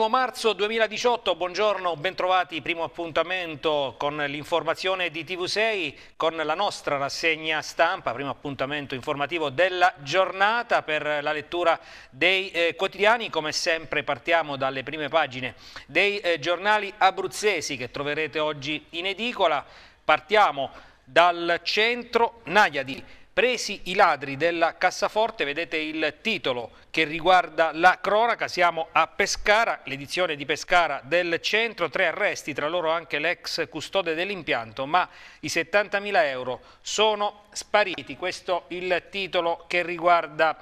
primo marzo 2018, buongiorno, bentrovati, primo appuntamento con l'informazione di TV6, con la nostra rassegna stampa, primo appuntamento informativo della giornata per la lettura dei eh, quotidiani, come sempre partiamo dalle prime pagine dei eh, giornali abruzzesi che troverete oggi in edicola, partiamo dal centro Naiadi Presi i ladri della cassaforte, vedete il titolo che riguarda la cronaca, siamo a Pescara, l'edizione di Pescara del centro, tre arresti, tra loro anche l'ex custode dell'impianto, ma i 70.000 euro sono spariti, questo il titolo che riguarda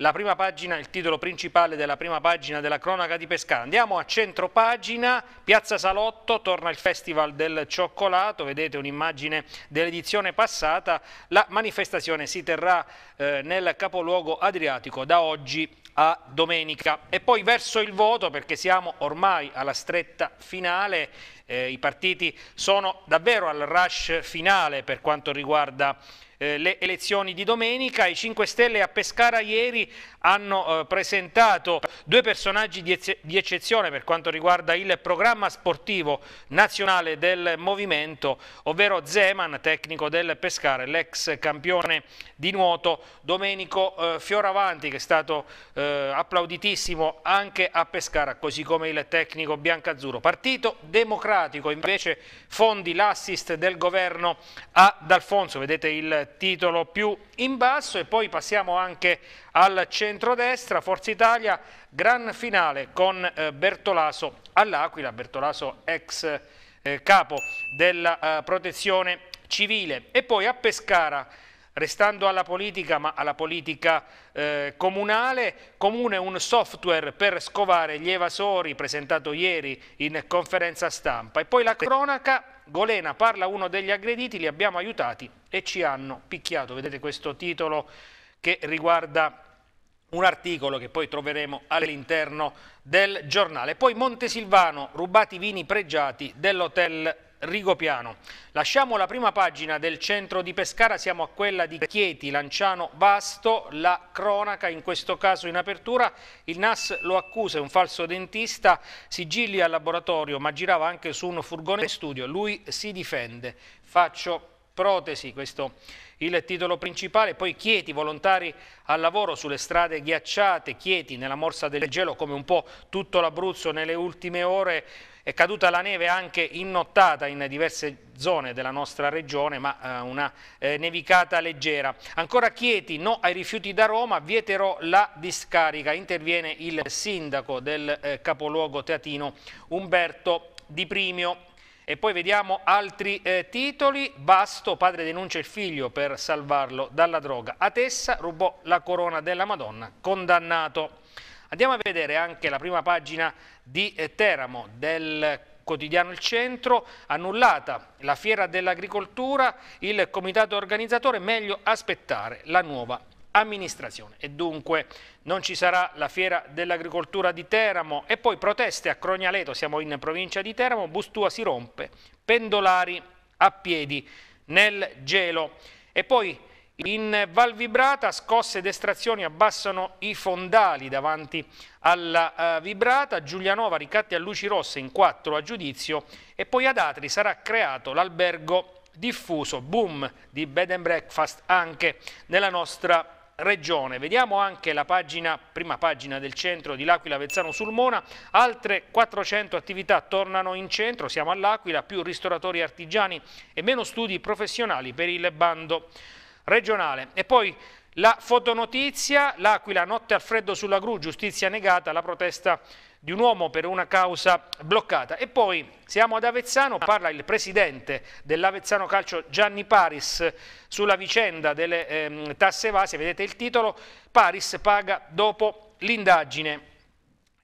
la prima pagina, il titolo principale della prima pagina della cronaca di Pescara. Andiamo a centro pagina, Piazza Salotto, torna il Festival del Cioccolato, vedete un'immagine dell'edizione passata, la manifestazione si terrà eh, nel capoluogo adriatico da oggi a domenica. E poi verso il voto, perché siamo ormai alla stretta finale, eh, i partiti sono davvero al rush finale per quanto riguarda eh, le elezioni di domenica. I 5 Stelle a Pescara ieri hanno eh, presentato due personaggi di, ecce di, eccezione per quanto riguarda il programma sportivo nazionale del movimento, ovvero Zeman, tecnico del Pescara, l'ex campione di nuoto Domenico eh, Fioravanti che è stato eh, applauditissimo anche a Pescara, così come il tecnico biancazzurro. Partito Democratico invece fondi l'assist del governo ad Alfonso, vedete il titolo più in basso e poi passiamo anche al centrodestra, Forza Italia, gran finale con eh, Bertolaso all'Aquila, Bertolaso ex eh, capo della eh, protezione civile e poi a Pescara restando alla politica, ma alla politica eh, comunale, comune un software per scovare gli evasori presentato ieri in conferenza stampa. E poi la cronaca Golena parla uno degli aggrediti, li abbiamo aiutati e ci hanno picchiato. Vedete questo titolo che riguarda un articolo che poi troveremo all'interno del giornale. Poi Montesilvano, rubati vini pregiati dell'hotel Rigopiano. Lasciamo la prima pagina del centro di Pescara, siamo a quella di Chieti, Lanciano, Vasto, la cronaca in questo caso in apertura, il NAS lo accusa, è un falso dentista, sigilli al laboratorio ma girava anche su un furgone studio, lui si difende, faccio protesi, questo il titolo principale, poi Chieti, volontari al lavoro sulle strade ghiacciate, Chieti nella morsa del gelo come un po' tutto l'Abruzzo nelle ultime ore, è caduta la neve anche in nottata in diverse zone della nostra regione, ma eh, una eh, nevicata leggera. Ancora Chieti, no ai rifiuti da Roma, vieterò la discarica. Interviene il sindaco del eh, capoluogo teatino Umberto Di Primio. E poi vediamo altri eh, titoli. Basto, padre denuncia il figlio per salvarlo dalla droga. A Tessa rubò la corona della Madonna, condannato. Andiamo a vedere anche la prima pagina di eh, Teramo del quotidiano Il Centro, annullata la fiera dell'agricoltura, il comitato organizzatore meglio aspettare la nuova amministrazione e dunque non ci sarà la fiera dell'agricoltura di Teramo e poi proteste a Crognaleto, siamo in provincia di Teramo, Bustua si rompe, pendolari a piedi nel gelo e poi in Val Vibrata scosse ed estrazioni abbassano i fondali davanti alla uh, Vibrata, Giulianova ricatti a luci rosse in quattro a giudizio e poi ad Atri sarà creato l'albergo diffuso, boom di bed and breakfast anche nella nostra regione. Vediamo anche la pagina, prima pagina del centro di L'Aquila Vezzano Sulmona, altre 400 attività tornano in centro, siamo all'Aquila, più ristoratori artigiani e meno studi professionali per il bando regionale. E poi la fotonotizia, l'Aquila, notte al freddo sulla gru, giustizia negata, la protesta di un uomo per una causa bloccata. E poi siamo ad Avezzano, parla il presidente dell'Avezzano Calcio Gianni Paris sulla vicenda delle ehm, tasse evase, vedete il titolo, Paris paga dopo l'indagine.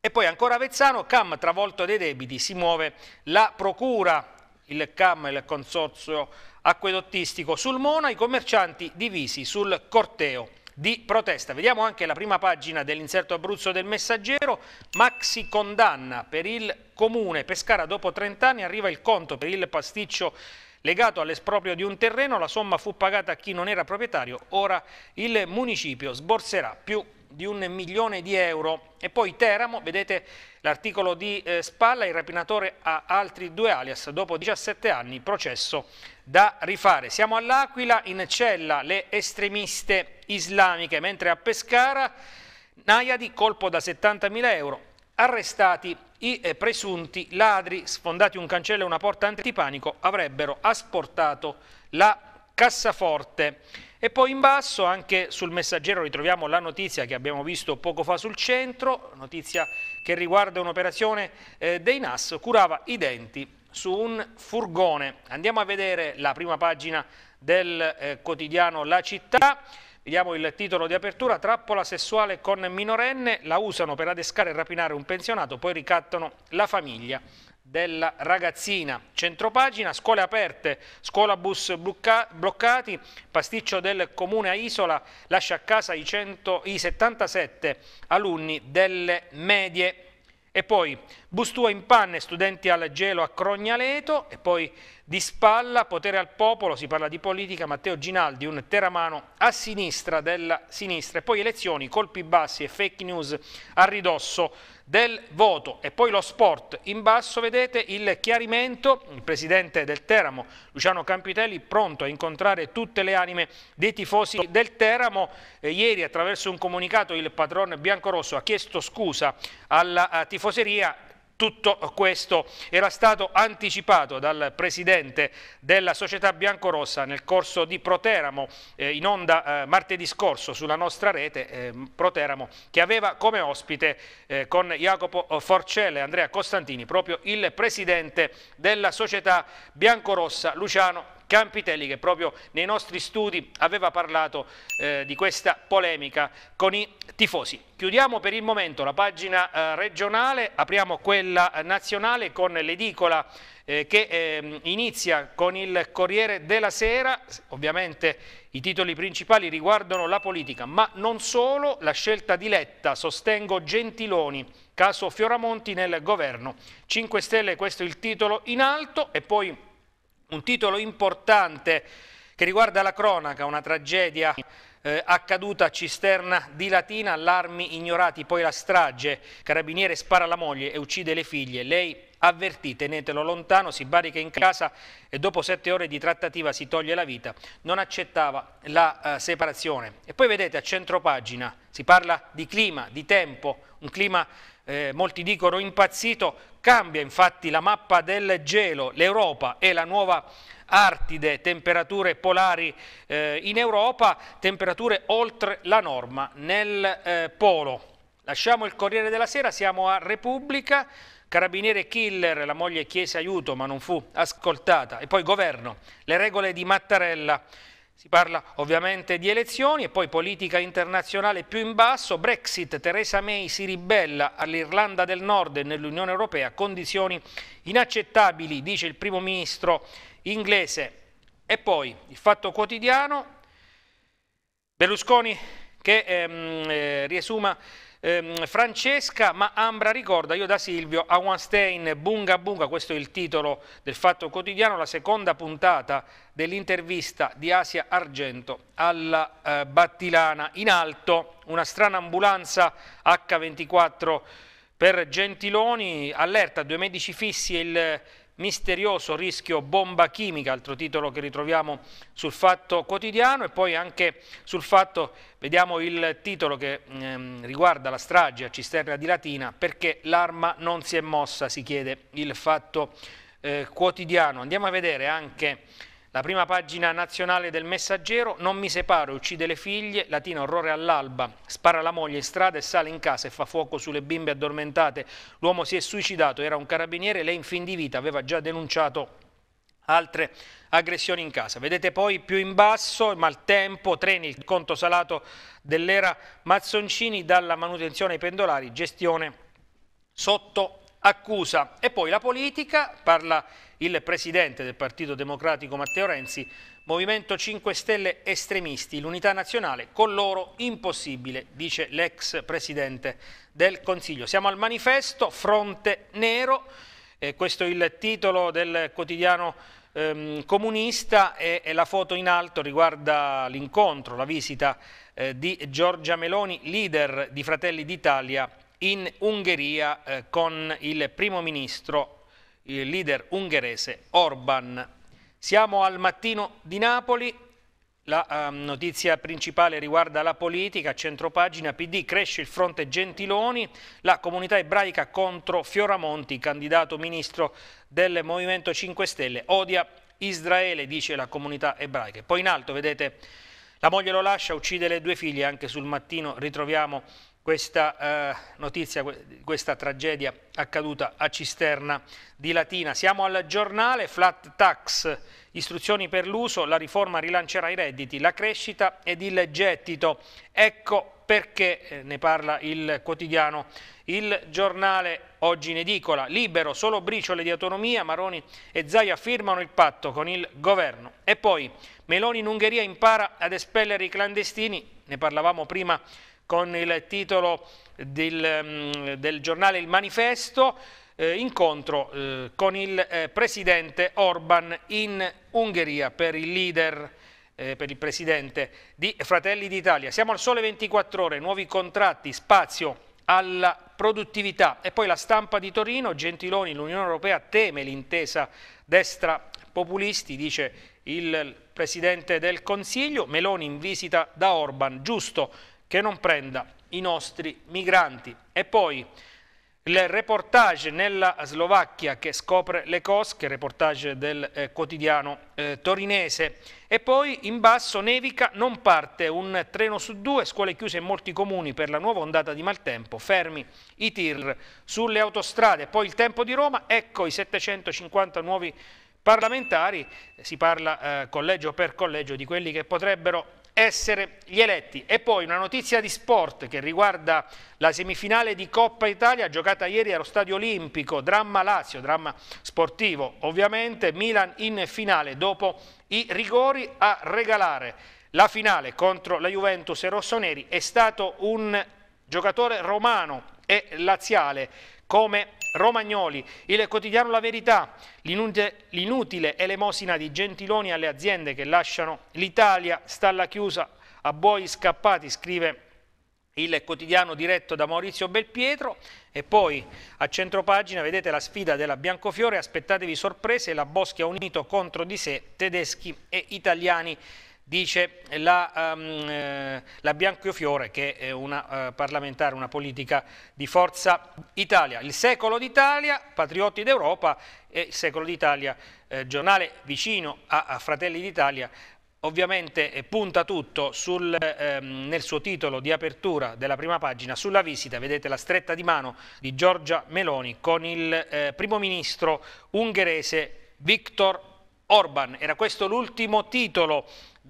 E poi ancora Avezzano, CAM travolto dei debiti, si muove la procura, il CAM, il consorzio acquedottistico sul Mona, i commercianti divisi sul corteo di protesta. Vediamo anche la prima pagina dell'inserto Abruzzo del Messaggero, Maxi condanna per il comune Pescara dopo 30 anni, arriva il conto per il pasticcio legato all'esproprio di un terreno, la somma fu pagata a chi non era proprietario, ora il municipio sborserà più di un milione di euro. E poi Teramo, vedete l'articolo di eh, Spalla, il rapinatore ha altri due alias, dopo 17 anni processo da rifare. Siamo all'Aquila, in cella le estremiste islamiche, mentre a Pescara Naiadi colpo da 70.000 euro, arrestati i eh, presunti ladri sfondati un cancello e una porta antipanico avrebbero asportato la cassaforte. E poi in basso anche sul messaggero ritroviamo la notizia che abbiamo visto poco fa sul centro, notizia che riguarda un'operazione eh, dei NAS, curava i denti su un furgone. Andiamo a vedere la prima pagina del eh, quotidiano La Città. Vediamo il titolo di apertura, trappola sessuale con minorenne, la usano per adescare e rapinare un pensionato, poi ricattano la famiglia della ragazzina. Centropagina, scuole aperte, scuola bus bloccati, pasticcio del comune a Isola lascia a casa i, 100, i 77 alunni delle medie. E poi Bustua in panne, studenti al gelo a Crognaleto e poi di spalla, potere al popolo, si parla di politica, Matteo Ginaldi, un teramano a sinistra della sinistra. E poi elezioni, colpi bassi e fake news a ridosso del voto e poi lo sport. In basso vedete il chiarimento, il presidente del Teramo Luciano Campitelli pronto a incontrare tutte le anime dei tifosi del Teramo. Eh, ieri attraverso un comunicato il padrone biancorosso ha chiesto scusa alla eh, tifoseria tutto questo era stato anticipato dal presidente della società biancorossa nel corso di Proteramo eh, in onda eh, martedì scorso sulla nostra rete eh, Proteramo che aveva come ospite eh, con Jacopo Forcelle e Andrea Costantini proprio il presidente della società biancorossa Luciano Campitelli che proprio nei nostri studi aveva parlato eh, di questa polemica con i tifosi. Chiudiamo per il momento la pagina eh, regionale, apriamo quella nazionale con l'edicola eh, che ehm, inizia con il Corriere della Sera, ovviamente i titoli principali riguardano la politica, ma non solo, la scelta di Letta, sostengo Gentiloni, caso Fioramonti nel governo. 5 Stelle, questo è il titolo in alto e poi un titolo importante che riguarda la cronaca, una tragedia eh, accaduta a Cisterna di Latina, allarmi ignorati, poi la strage, carabiniere spara alla moglie e uccide le figlie, lei avvertì, tenetelo lontano, si barica in casa e dopo sette ore di trattativa si toglie la vita, non accettava la eh, separazione. E poi vedete a centro pagina si parla di clima, di tempo, un clima eh, molti dicono impazzito, cambia infatti la mappa del gelo, l'Europa e la nuova Artide, temperature polari eh, in Europa, temperature oltre la norma nel eh, polo. Lasciamo il Corriere della Sera, siamo a Repubblica, carabiniere killer, la moglie chiese aiuto ma non fu ascoltata e poi governo, le regole di Mattarella. Si parla ovviamente di elezioni e poi politica internazionale più in basso, Brexit, Theresa May si ribella all'Irlanda del Nord e nell'Unione Europea, condizioni inaccettabili, dice il primo ministro inglese. E poi il fatto quotidiano, Berlusconi che ehm, eh, riesuma ehm, Francesca, ma Ambra ricorda, io da Silvio, a One Stein, Bunga Bunga, questo è il titolo del Fatto Quotidiano, la seconda puntata dell'intervista di Asia Argento alla eh, Battilana. In alto una strana ambulanza H24 per Gentiloni, allerta due medici fissi e il misterioso rischio bomba chimica, altro titolo che ritroviamo sul Fatto Quotidiano e poi anche sul Fatto, vediamo il titolo che ehm, riguarda la strage a Cisterna di Latina, perché l'arma non si è mossa, si chiede il Fatto eh, Quotidiano. Andiamo a vedere anche la prima pagina nazionale del messaggero, non mi separo, uccide le figlie, latina orrore all'alba, spara la moglie in strada e sale in casa e fa fuoco sulle bimbe addormentate. L'uomo si è suicidato, era un carabiniere, lei in fin di vita aveva già denunciato altre aggressioni in casa. Vedete poi più in basso maltempo, treni, il conto salato dell'era Mazzoncini dalla manutenzione ai pendolari, gestione sotto accusa. E poi la politica, parla il presidente del Partito Democratico Matteo Renzi, Movimento 5 Stelle estremisti, l'unità nazionale, con loro impossibile, dice l'ex presidente del Consiglio. Siamo al manifesto Fronte Nero, eh, questo è il titolo del quotidiano ehm, comunista e, e, la foto in alto riguarda l'incontro, la visita eh, di Giorgia Meloni, leader di Fratelli d'Italia in Ungheria eh, con il primo ministro il leader ungherese Orban. Siamo al mattino di Napoli, la um, notizia principale riguarda la politica, centropagina PD, cresce il fronte Gentiloni, la comunità ebraica contro Fioramonti, candidato ministro del Movimento 5 Stelle, odia Israele, dice la comunità ebraica. Poi in alto vedete la moglie lo lascia, uccide le due figlie, anche sul mattino ritroviamo questa eh, notizia, questa tragedia accaduta a Cisterna di Latina. Siamo al giornale Flat Tax, istruzioni per l'uso, la riforma rilancerà i redditi, la crescita ed il gettito. Ecco perché eh, ne parla il quotidiano, il giornale oggi in edicola. Libero, solo briciole di autonomia, Maroni e Zaia firmano il patto con il governo. E poi Meloni in Ungheria impara ad espellere i clandestini, ne parlavamo prima con il titolo del, mm, del giornale Il Manifesto, eh, incontro eh, con il eh, presidente Orban in Ungheria per il leader eh, per il presidente di Fratelli d'Italia. Siamo al sole 24 ore, nuovi contratti, spazio alla produttività e poi la stampa di Torino, Gentiloni, l'Unione Europea teme l'intesa destra populisti, dice il Presidente del Consiglio, Meloni in visita da Orban, giusto che non prenda i nostri migranti. E poi il reportage nella Slovacchia che scopre le cosche, reportage del eh, quotidiano eh, torinese. E poi in basso nevica non parte un treno su due, scuole chiuse in molti comuni per la nuova ondata di maltempo, fermi i tir sulle autostrade. Poi il tempo di Roma, ecco i 750 nuovi parlamentari, si parla eh, collegio per collegio di quelli che potrebbero essere gli eletti. E poi una notizia di sport che riguarda la semifinale di Coppa Italia giocata ieri allo Stadio Olimpico, dramma Lazio, dramma sportivo ovviamente, Milan in finale dopo i rigori a regalare la finale contro la Juventus e Rossoneri è stato un giocatore romano e laziale come Romagnoli, il quotidiano La Verità, l'inutile elemosina di Gentiloni alle aziende che lasciano l'Italia, stalla chiusa a buoi scappati, scrive il quotidiano diretto da Maurizio Belpietro e poi a centropagina vedete la sfida della Biancofiore, aspettatevi sorprese, la Boschia unito contro di sé, tedeschi e italiani dice la, um, la Biancofiore che è una eh, parlamentare, una politica di Forza Italia. Il secolo d'Italia, patriotti d'Europa e il secolo d'Italia, eh, giornale vicino a, a Fratelli d'Italia, ovviamente eh, punta tutto sul, ehm, nel suo titolo di apertura della prima pagina sulla visita, vedete la stretta di mano di Giorgia Meloni con il eh, primo ministro ungherese Viktor Orban. Era questo l'ultimo titolo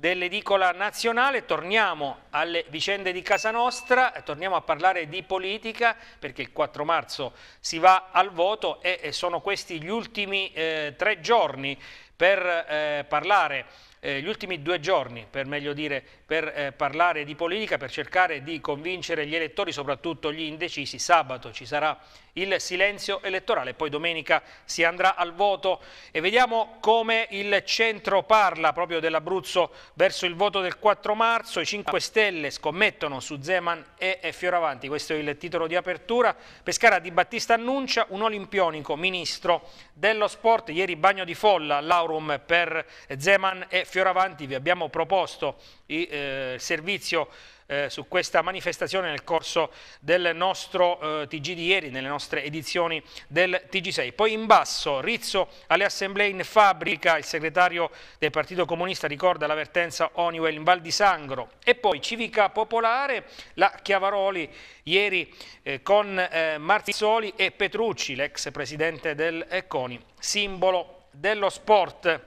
dell'edicola nazionale, torniamo alle vicende di casa nostra, torniamo a parlare di politica perché il 4 marzo si va al voto e, sono questi gli ultimi eh, tre giorni per eh, parlare eh, gli ultimi due giorni, per meglio dire, per eh, parlare di politica, per cercare di convincere gli elettori, soprattutto gli indecisi. Sabato ci sarà il silenzio elettorale. Poi domenica si andrà al voto e vediamo come il centro parla proprio dell'Abruzzo verso il voto del 4 marzo. I 5 Stelle scommettono su Zeman e Fioravanti, questo è il titolo di apertura. Pescara di Battista annuncia un olimpionico ministro dello sport. Ieri bagno di folla all'Aurum per Zeman e Fioravanti. Vi abbiamo proposto eh, il servizio eh, su questa manifestazione nel corso del nostro eh, TG di ieri, nelle nostre edizioni del TG6. Poi in basso, Rizzo alle assemblee in fabbrica, il segretario del Partito Comunista ricorda l'avvertenza Honeywell in Val di Sangro e poi Civica Popolare, la Chiavaroli ieri eh, con eh, Martizzoli e Petrucci, l'ex presidente del Econi, eh, simbolo dello sport.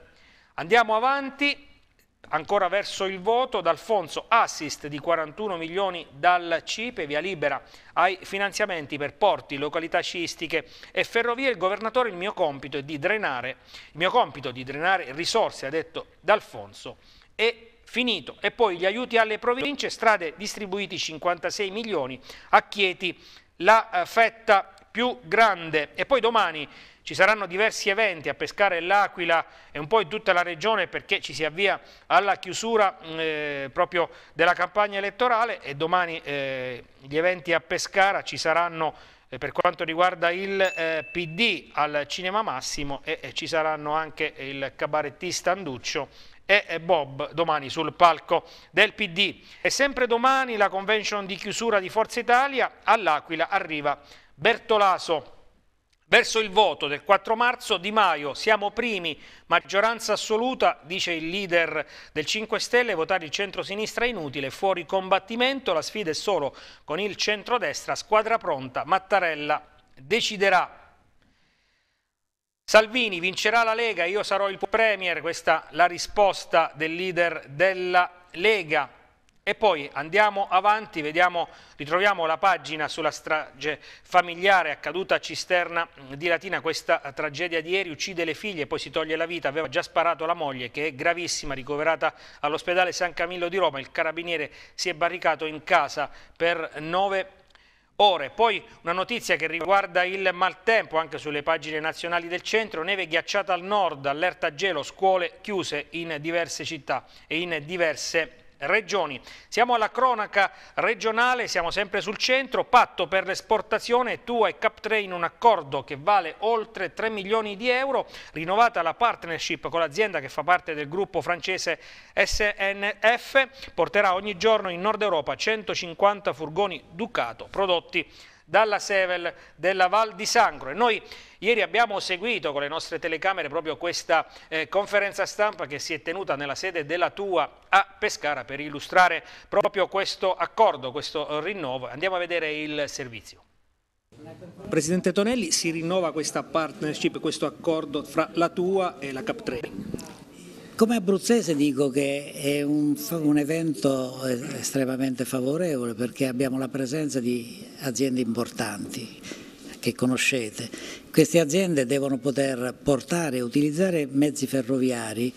Andiamo avanti ancora verso il voto, D'Alfonso assist di 41 milioni dal CIPE, via libera ai finanziamenti per porti, località sciistiche e ferrovie. Il governatore il mio compito è di drenare, il mio compito di drenare risorse, ha detto D'Alfonso, e finito. E poi gli aiuti alle province, strade distribuiti 56 milioni, a Chieti la eh, fetta più grande. E poi domani ci saranno diversi eventi a Pescara e l'Aquila e un po' in tutta la regione perché ci si avvia alla chiusura mm, eh, proprio della campagna elettorale e domani eh, gli eventi a Pescara ci saranno eh, per quanto riguarda il eh, PD al Cinema Massimo e ci saranno anche il cabarettista Anduccio e Bob domani sul palco del PD. E sempre domani la convention di chiusura di Forza Italia all'Aquila arriva Bertolaso. Verso il voto del 4 marzo Di Maio, siamo primi, maggioranza assoluta, dice il leader del 5 Stelle, votare il centro-sinistra è inutile, fuori combattimento, la sfida è solo con il centro-destra, squadra pronta, Mattarella deciderà. Salvini vincerà la Lega, io sarò il Premier, questa è la risposta del leader della Lega. E poi andiamo avanti, vediamo, ritroviamo la pagina sulla strage familiare accaduta a Cisterna mm, di Latina, questa tragedia di ieri uccide le figlie, poi si toglie la vita, aveva già sparato la moglie che è gravissima, ricoverata all'ospedale San Camillo di Roma, il carabiniere si è barricato in casa per nove ore. Poi una notizia che riguarda il maltempo anche sulle pagine nazionali del centro, neve ghiacciata al nord, allerta gelo, scuole chiuse in diverse città e in diverse città regioni. Siamo alla cronaca regionale, siamo sempre sul centro, patto per l'esportazione, Tua e Captrain un accordo che vale oltre 3 milioni di euro, rinnovata la partnership con l'azienda che fa parte del gruppo francese SNF, porterà ogni giorno in Nord Europa 150 furgoni Ducato prodotti dalla Sevel della Val di Sangro. E noi ieri abbiamo seguito con le nostre telecamere proprio questa eh, conferenza stampa che si è tenuta nella sede della Tua a Pescara per illustrare proprio questo accordo, questo eh, rinnovo. Andiamo a vedere il servizio. Presidente Tonelli, si rinnova questa partnership, questo accordo fra la Tua e la Cap3? Come abruzzese dico che è un, un, evento estremamente favorevole perché abbiamo la presenza di aziende importanti che conoscete. Queste aziende devono poter portare e utilizzare mezzi ferroviari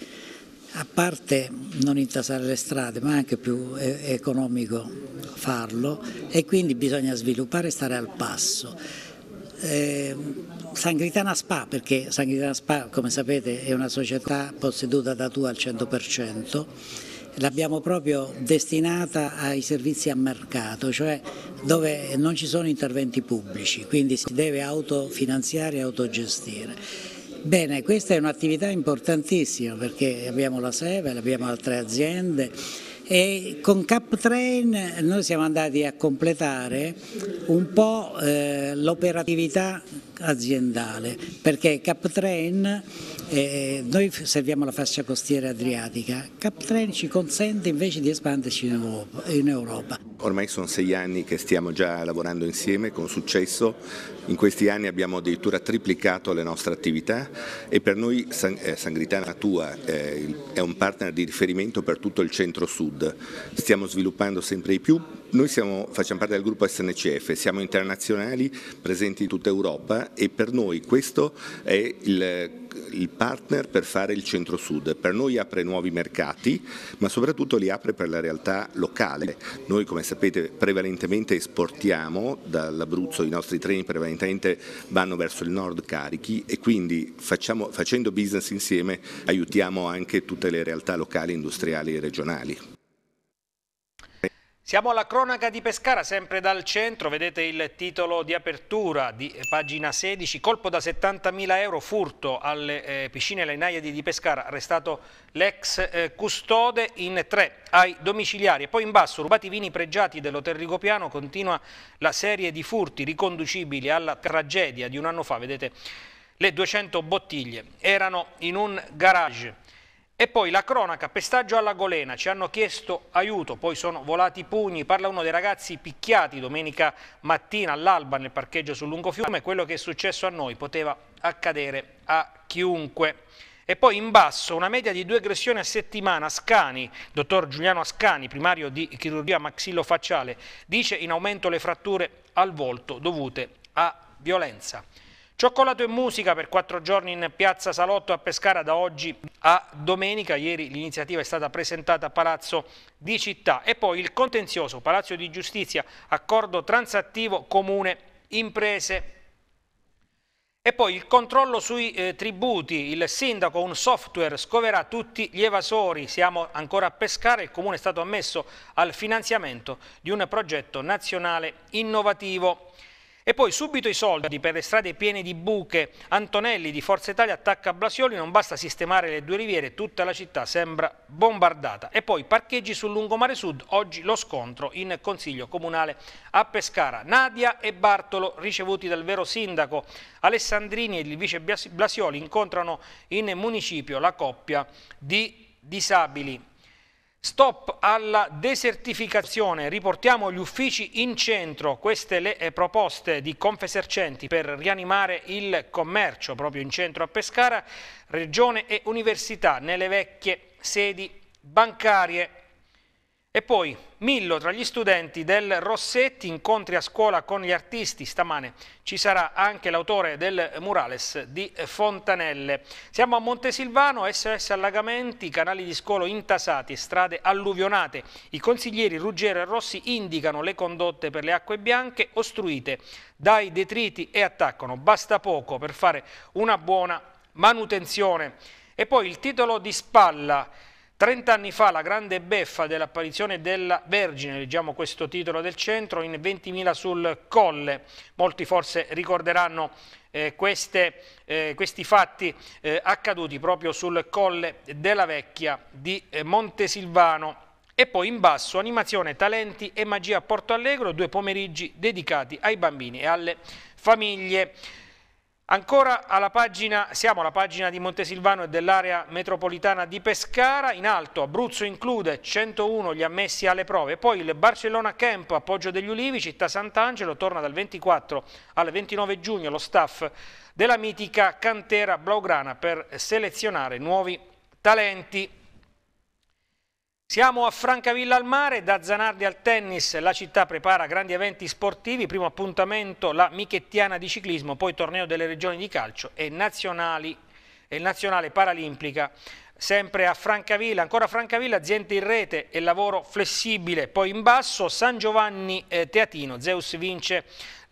a parte non intasare le strade ma anche più economico farlo e quindi bisogna sviluppare e stare al passo eh, Sangritana Spa, perché Sangritana Spa, come sapete, è una società posseduta da tu al 100%, l'abbiamo proprio destinata ai servizi a mercato, cioè dove non ci sono interventi pubblici, quindi si deve autofinanziare e autogestire. Bene, questa è un'attività importantissima perché abbiamo la Seve, abbiamo altre aziende, e con CapTrain noi siamo andati a completare un po' eh, l'operatività aziendale, perché Captrain, eh, noi serviamo la fascia costiera adriatica, Captrain ci consente invece di espanderci In Europa. Ormai sono sei anni che stiamo già lavorando insieme con successo, in questi anni abbiamo addirittura triplicato le nostre attività e per noi San, eh, Sangritana Natua eh, è un partner di riferimento per tutto il centro-sud, stiamo sviluppando sempre di più, noi siamo, facciamo parte del gruppo SNCF, siamo internazionali, presenti in tutta Europa e per noi questo è il il partner per fare il centro-sud. Per noi apre nuovi mercati, ma soprattutto li apre per la realtà locale. Noi, come sapete, prevalentemente esportiamo dall'Abruzzo, i nostri treni prevalentemente vanno verso il nord carichi e quindi facciamo, facendo business insieme aiutiamo anche tutte le realtà locali, industriali e regionali. Siamo alla cronaca di Pescara, sempre dal centro, vedete il titolo di apertura di eh, pagina 16, colpo da 70.000 euro, furto alle eh, piscine Lainaiadi di Pescara, arrestato l'ex eh, custode in tre ai domiciliari e poi in basso rubati vini pregiati dell'hotel Rigopiano, continua la serie di furti riconducibili alla tragedia di un anno fa, vedete le 200 bottiglie erano in un garage. E poi la cronaca, pestaggio alla golena, ci hanno chiesto aiuto, poi sono volati i pugni, parla uno dei ragazzi picchiati domenica mattina all'alba nel parcheggio sul Lungofiume, quello che è successo a noi poteva accadere a chiunque. E poi in basso una media di due aggressioni a settimana. Ascani, dottor Giuliano Ascani, primario di chirurgia maxillofacciale, dice in aumento le fratture al volto dovute a violenza. Cioccolato e musica per quattro giorni in piazza Salotto a Pescara da oggi a domenica. Ieri l'iniziativa è stata presentata a Palazzo di Città e poi il contenzioso Palazzo di Giustizia, accordo transattivo comune imprese. E poi il controllo sui eh, tributi, il sindaco un software scoverà tutti gli evasori, siamo ancora a pescare, il comune è stato ammesso al finanziamento di un progetto nazionale innovativo. E poi subito i soldi per le strade piene di buche. Antonelli di Forza Italia attacca Blasioli, non basta sistemare le due riviere, tutta la città sembra bombardata. E poi parcheggi sul lungomare sud, oggi lo scontro in Consiglio Comunale a Pescara. Nadia e Bartolo, ricevuti dal vero sindaco Alessandrini e il vice Blasioli, incontrano in municipio la coppia di disabili. Stop alla desertificazione, riportiamo gli uffici in centro, queste le eh, proposte di Confesercenti per rianimare il commercio proprio in centro a Pescara, regione e università nelle vecchie sedi bancarie. E poi Millo tra gli studenti del Rossetti, incontri a scuola con gli artisti, stamane ci sarà anche l'autore del Murales di Fontanelle. Siamo a Montesilvano, SOS allagamenti, canali di scolo intasati, strade alluvionate. I consiglieri Ruggero e Rossi indicano le condotte per le acque bianche ostruite dai detriti e attaccano. Basta poco per fare una buona manutenzione. E poi il titolo di spalla 30 anni fa la grande beffa dell'apparizione della Vergine, leggiamo questo titolo del centro, in 20.000 sul Colle. Molti forse ricorderanno eh, queste, eh, questi fatti eh, accaduti proprio sul Colle della Vecchia di eh, Montesilvano. E poi in basso animazione, talenti e magia a Porto Allegro, due pomeriggi dedicati ai bambini e alle famiglie. Ancora alla pagina, siamo alla pagina di Montesilvano e dell'area metropolitana di Pescara, in alto Abruzzo include 101 gli ammessi alle prove, poi il Barcellona Camp appoggio degli Ulivi, città Sant'Angelo, torna dal 24 al 29 giugno lo staff della mitica cantera Blaugrana per selezionare nuovi talenti. Siamo a Francavilla al mare, da Zanardi al tennis, la città prepara grandi eventi sportivi, primo appuntamento la Michettiana di ciclismo, poi torneo delle regioni di calcio e, nazionali, e nazionale paralimpica. Sempre a Francavilla, ancora a Francavilla, aziende in rete e lavoro flessibile, poi in basso San Giovanni eh, Teatino, Zeus vince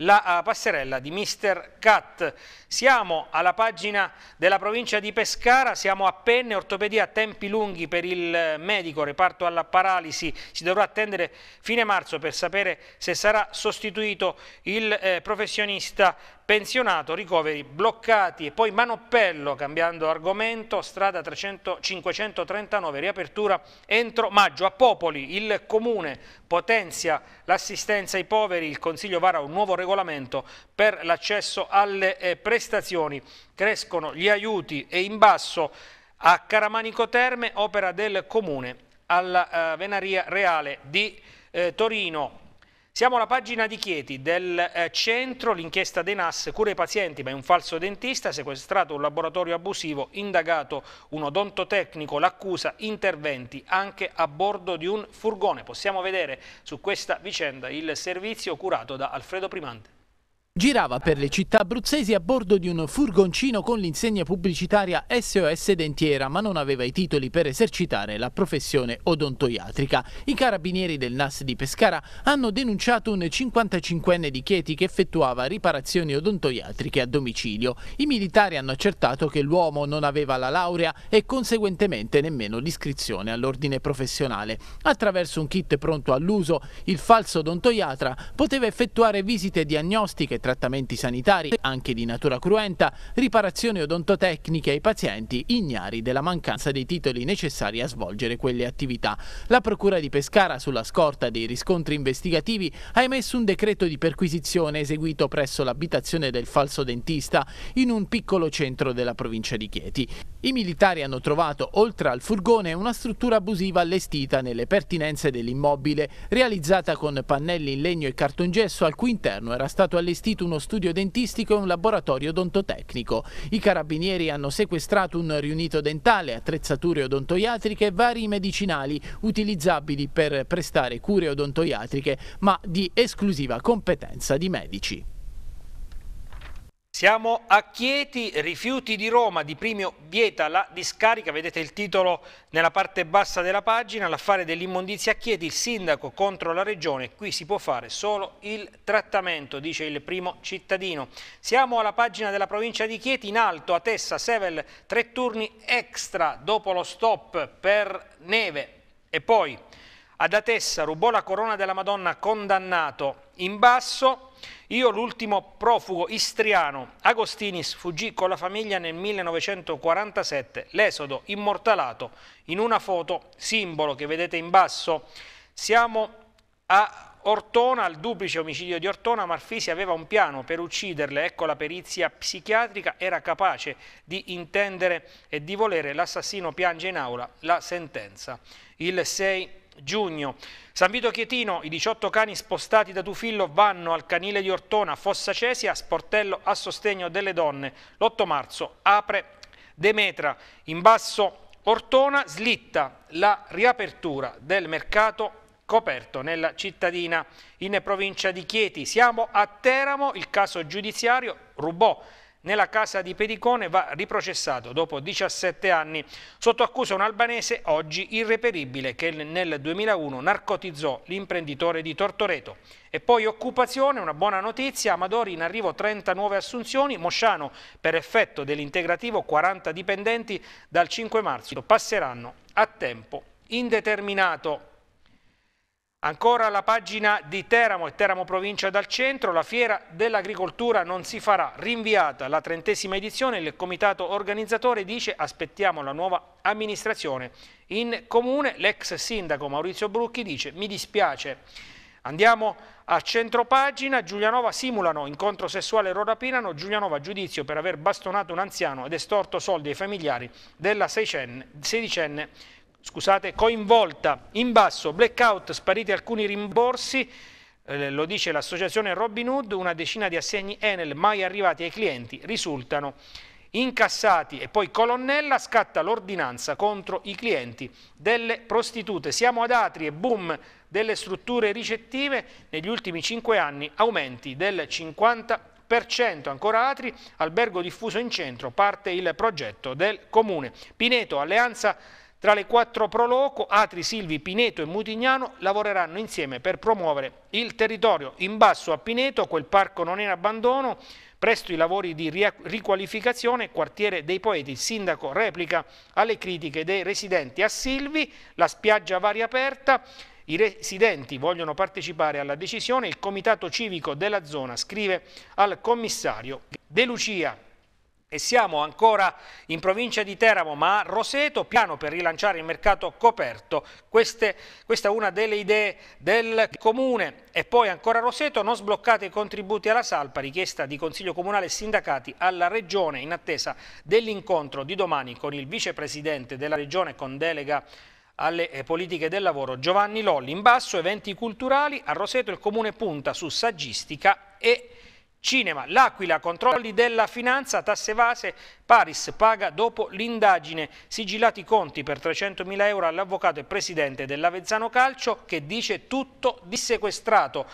la eh, passerella di Mr. Cat. Siamo alla pagina della provincia di Pescara, siamo a Penne, ortopedia tempi lunghi per il medico, reparto alla paralisi, si dovrà attendere fine marzo per sapere se sarà sostituito il eh, professionista pensionato, ricoveri bloccati e poi Manoppello, cambiando argomento, strada 300, 539, riapertura entro maggio. A Popoli il comune potenzia l'assistenza ai poveri, il Consiglio vara un nuovo regolamento per l'accesso alle eh, prestazioni, crescono gli aiuti e in basso a Caramanico Terme, opera del Comune alla eh, Venaria Reale di eh, Torino. Siamo alla pagina di Chieti del eh, centro, l'inchiesta dei NAS cura i pazienti ma è un falso dentista, sequestrato un laboratorio abusivo, indagato un odontotecnico, l'accusa interventi anche a bordo di un furgone. Possiamo vedere su questa vicenda il servizio curato da Alfredo Primante girava per le città abruzzesi a bordo di un furgoncino con l'insegna pubblicitaria SOS Dentiera, ma non aveva i titoli per esercitare la professione odontoiatrica. I carabinieri del NAS di Pescara hanno denunciato un 55enne di Chieti che effettuava riparazioni odontoiatriche a domicilio. I militari hanno accertato che l'uomo non aveva la laurea e conseguentemente nemmeno l'iscrizione all'ordine professionale. Attraverso un kit pronto all'uso, il falso odontoiatra poteva effettuare visite diagnostiche trattamenti sanitari, anche di natura cruenta, riparazioni odontotecniche ai pazienti ignari della mancanza dei titoli necessari a svolgere quelle attività. La Procura di Pescara, sulla scorta dei riscontri investigativi, ha emesso un decreto di perquisizione eseguito presso l'abitazione del falso dentista in un piccolo centro della provincia di Chieti. I militari hanno trovato, oltre al furgone, una struttura abusiva allestita nelle pertinenze dell'immobile, realizzata con pannelli in legno e cartongesso al cui interno era stato allestito allestito uno studio dentistico e un laboratorio odontotecnico. I carabinieri hanno sequestrato un riunito dentale, attrezzature odontoiatriche e vari medicinali utilizzabili per prestare cure odontoiatriche, ma di esclusiva competenza di medici. Siamo a Chieti, rifiuti di Roma, di Primio vieta la discarica, vedete il titolo nella parte bassa della pagina, l'affare dell'immondizia a Chieti, il sindaco contro la regione, qui si può fare solo il trattamento, dice il primo cittadino. Siamo alla pagina della provincia di Chieti, in alto a Tessa, Sevel, tre turni extra dopo lo stop per neve e poi ad Atessa rubò la corona della Madonna condannato in basso. Io, l'ultimo profugo istriano, Agostinis, fuggì con la famiglia nel 1947, l'esodo immortalato in una foto, simbolo che vedete in basso. Siamo a Ortona, al duplice omicidio di Ortona, Marfisi aveva un piano per ucciderle, ecco la perizia psichiatrica, era capace di intendere e di volere, l'assassino piange in aula la sentenza. Il 6 giugno. San Vito Chietino, i 18 cani spostati da Tufillo vanno al canile di Ortona, Fossa Cesia, sportello a sostegno delle donne. L'8 marzo apre Demetra, in basso Ortona slitta la riapertura del mercato coperto nella cittadina in provincia di Chieti. Siamo a Teramo, il caso giudiziario rubò nella casa di Pericone va riprocessato dopo 17 anni sotto accusa un albanese oggi irreperibile che nel 2001 narcotizzò l'imprenditore di Tortoreto. E poi occupazione, una buona notizia, Amadori in arrivo 30 nuove assunzioni, Mosciano per effetto dell'integrativo 40 dipendenti dal 5 marzo passeranno a tempo indeterminato. Ancora la pagina di Teramo e Teramo provincia dal centro, la fiera dell'agricoltura non si farà, rinviata la trentesima edizione, il comitato organizzatore dice aspettiamo la nuova amministrazione. In comune l'ex sindaco Maurizio Brucchi dice mi dispiace. Andiamo a centro pagina, Giulianova simulano incontro sessuale e Rodapinano, Giulianova giudizio per aver bastonato un anziano ed estorto soldi ai familiari della sedicenne scusate, coinvolta. In basso, blackout, spariti alcuni rimborsi, eh, lo dice l'associazione Robin Hood, una decina di assegni Enel mai arrivati ai clienti risultano incassati e poi colonnella scatta l'ordinanza contro i clienti delle prostitute. Siamo ad atri e boom delle strutture ricettive, negli ultimi 5 anni aumenti del 50%. Ancora atri, albergo diffuso in centro, parte il progetto del comune. Pineto, alleanza tra le quattro proloco, Atri, Silvi, Pineto e Mutignano lavoreranno insieme per promuovere il territorio. In basso a Pineto, quel parco non è in abbandono, presto i lavori di riqualificazione, quartiere dei poeti, il sindaco replica alle critiche dei residenti. A Silvi la spiaggia va riaperta, i residenti vogliono partecipare alla decisione, il comitato civico della zona scrive al commissario De Lucia. E siamo ancora in provincia di Teramo, ma a Roseto, piano per rilanciare il mercato coperto. Queste, questa è una delle idee del comune. E poi ancora Roseto, non sbloccate i contributi alla Salpa, richiesta di Consiglio Comunale e Sindacati alla Regione in attesa dell'incontro di domani con il vicepresidente della Regione con delega alle eh, politiche del lavoro Giovanni Lolli. In basso eventi culturali, a Roseto il comune punta su saggistica e Cinema, l'Aquila, controlli della finanza, tasse evase, Paris paga dopo l'indagine, sigillati conti per 300.000 euro all'avvocato e presidente dell'Avezzano Calcio che dice tutto dissequestrato.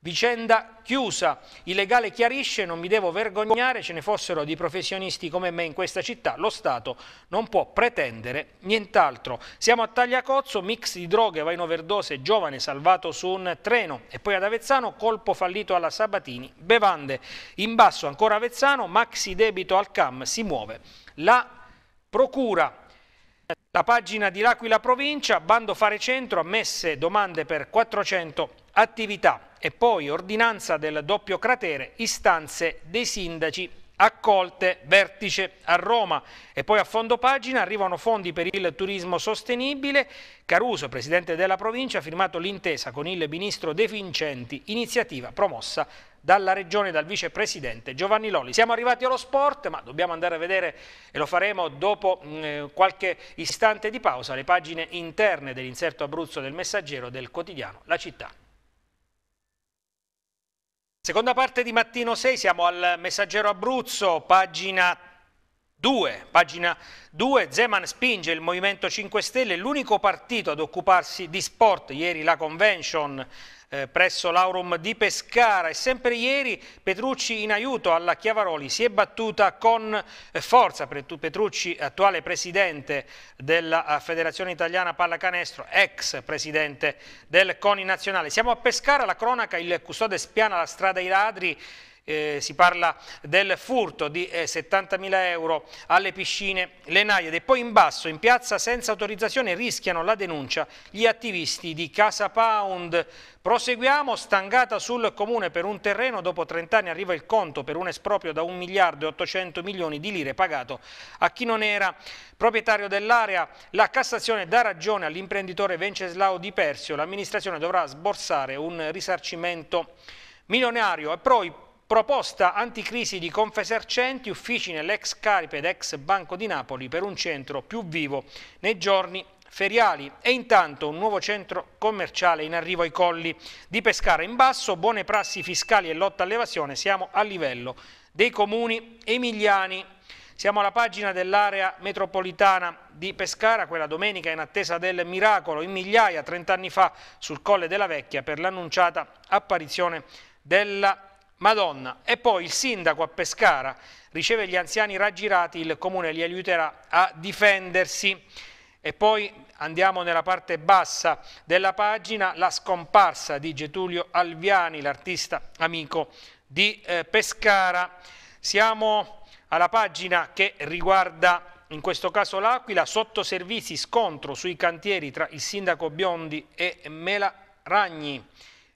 Vicenda chiusa. Il legale chiarisce, non mi devo vergognare, ce ne fossero di professionisti come me in questa città, lo Stato non può pretendere nient'altro. Siamo a Tagliacozzo, mix di droghe, va in overdose, giovane salvato su un treno e poi ad Avezzano colpo fallito alla Sabatini, bevande. In basso ancora Avezzano, maxi debito al CAM, si muove la procura. La pagina di L'Aquila Provincia, bando fare centro, ammesse domande per 400 attività e poi ordinanza del doppio cratere, istanze dei sindaci accolte, vertice a Roma e poi a fondo pagina arrivano fondi per il turismo sostenibile. Caruso, presidente della provincia, ha firmato l'intesa con il ministro De Vincenti, iniziativa promossa dalla Regione dal Vicepresidente Giovanni Lolli. Siamo arrivati allo sport, ma dobbiamo andare a vedere, e lo faremo dopo mh, mm, eh, qualche istante di pausa, le pagine interne dell'inserto Abruzzo del Messaggero del quotidiano La Città. Seconda parte di Mattino 6, siamo al Messaggero Abruzzo, pagina 3. 2, pagina 2, Zeman spinge il Movimento 5 Stelle, l'unico partito ad occuparsi di sport, ieri la convention eh, presso l'Aurum di Pescara e sempre ieri Petrucci in aiuto alla Chiavaroli si è battuta con eh, forza, Petrucci attuale presidente della eh, Federazione Italiana Pallacanestro, ex presidente del CONI Nazionale. Siamo a Pescara, la cronaca, il custode spiana la strada ai ladri, eh, si parla del furto di eh, 70.000 euro alle piscine Lenaiade. Poi in basso, in piazza senza autorizzazione, rischiano la denuncia gli attivisti di Casa Pound. Proseguiamo, stangata sul comune per un terreno, dopo 30 anni arriva il conto per un esproprio da 1 miliardo e 800 milioni di lire pagato a chi non era proprietario dell'area. La Cassazione dà ragione all'imprenditore Venceslao Di Persio, l'amministrazione dovrà sborsare un risarcimento milionario e poi proposta anticrisi di Confesercenti, uffici nell'ex ed ex Banco di Napoli per un centro più vivo nei giorni feriali e intanto un nuovo centro commerciale in arrivo ai colli di Pescara in basso, buone prassi fiscali e lotta all'evasione, siamo a livello dei comuni emiliani. Siamo alla pagina dell'area metropolitana di Pescara, quella domenica in attesa del miracolo in migliaia 30 anni fa sul Colle della Vecchia per l'annunciata apparizione della Madonna. E poi il sindaco a Pescara riceve gli anziani raggirati, il comune li aiuterà a difendersi. E poi andiamo nella parte bassa della pagina, la scomparsa di Getulio Alviani, l'artista amico di eh, Pescara. Siamo alla pagina che riguarda in questo caso l'Aquila, sottoservizi scontro sui cantieri tra il sindaco Biondi e Mela Ragni.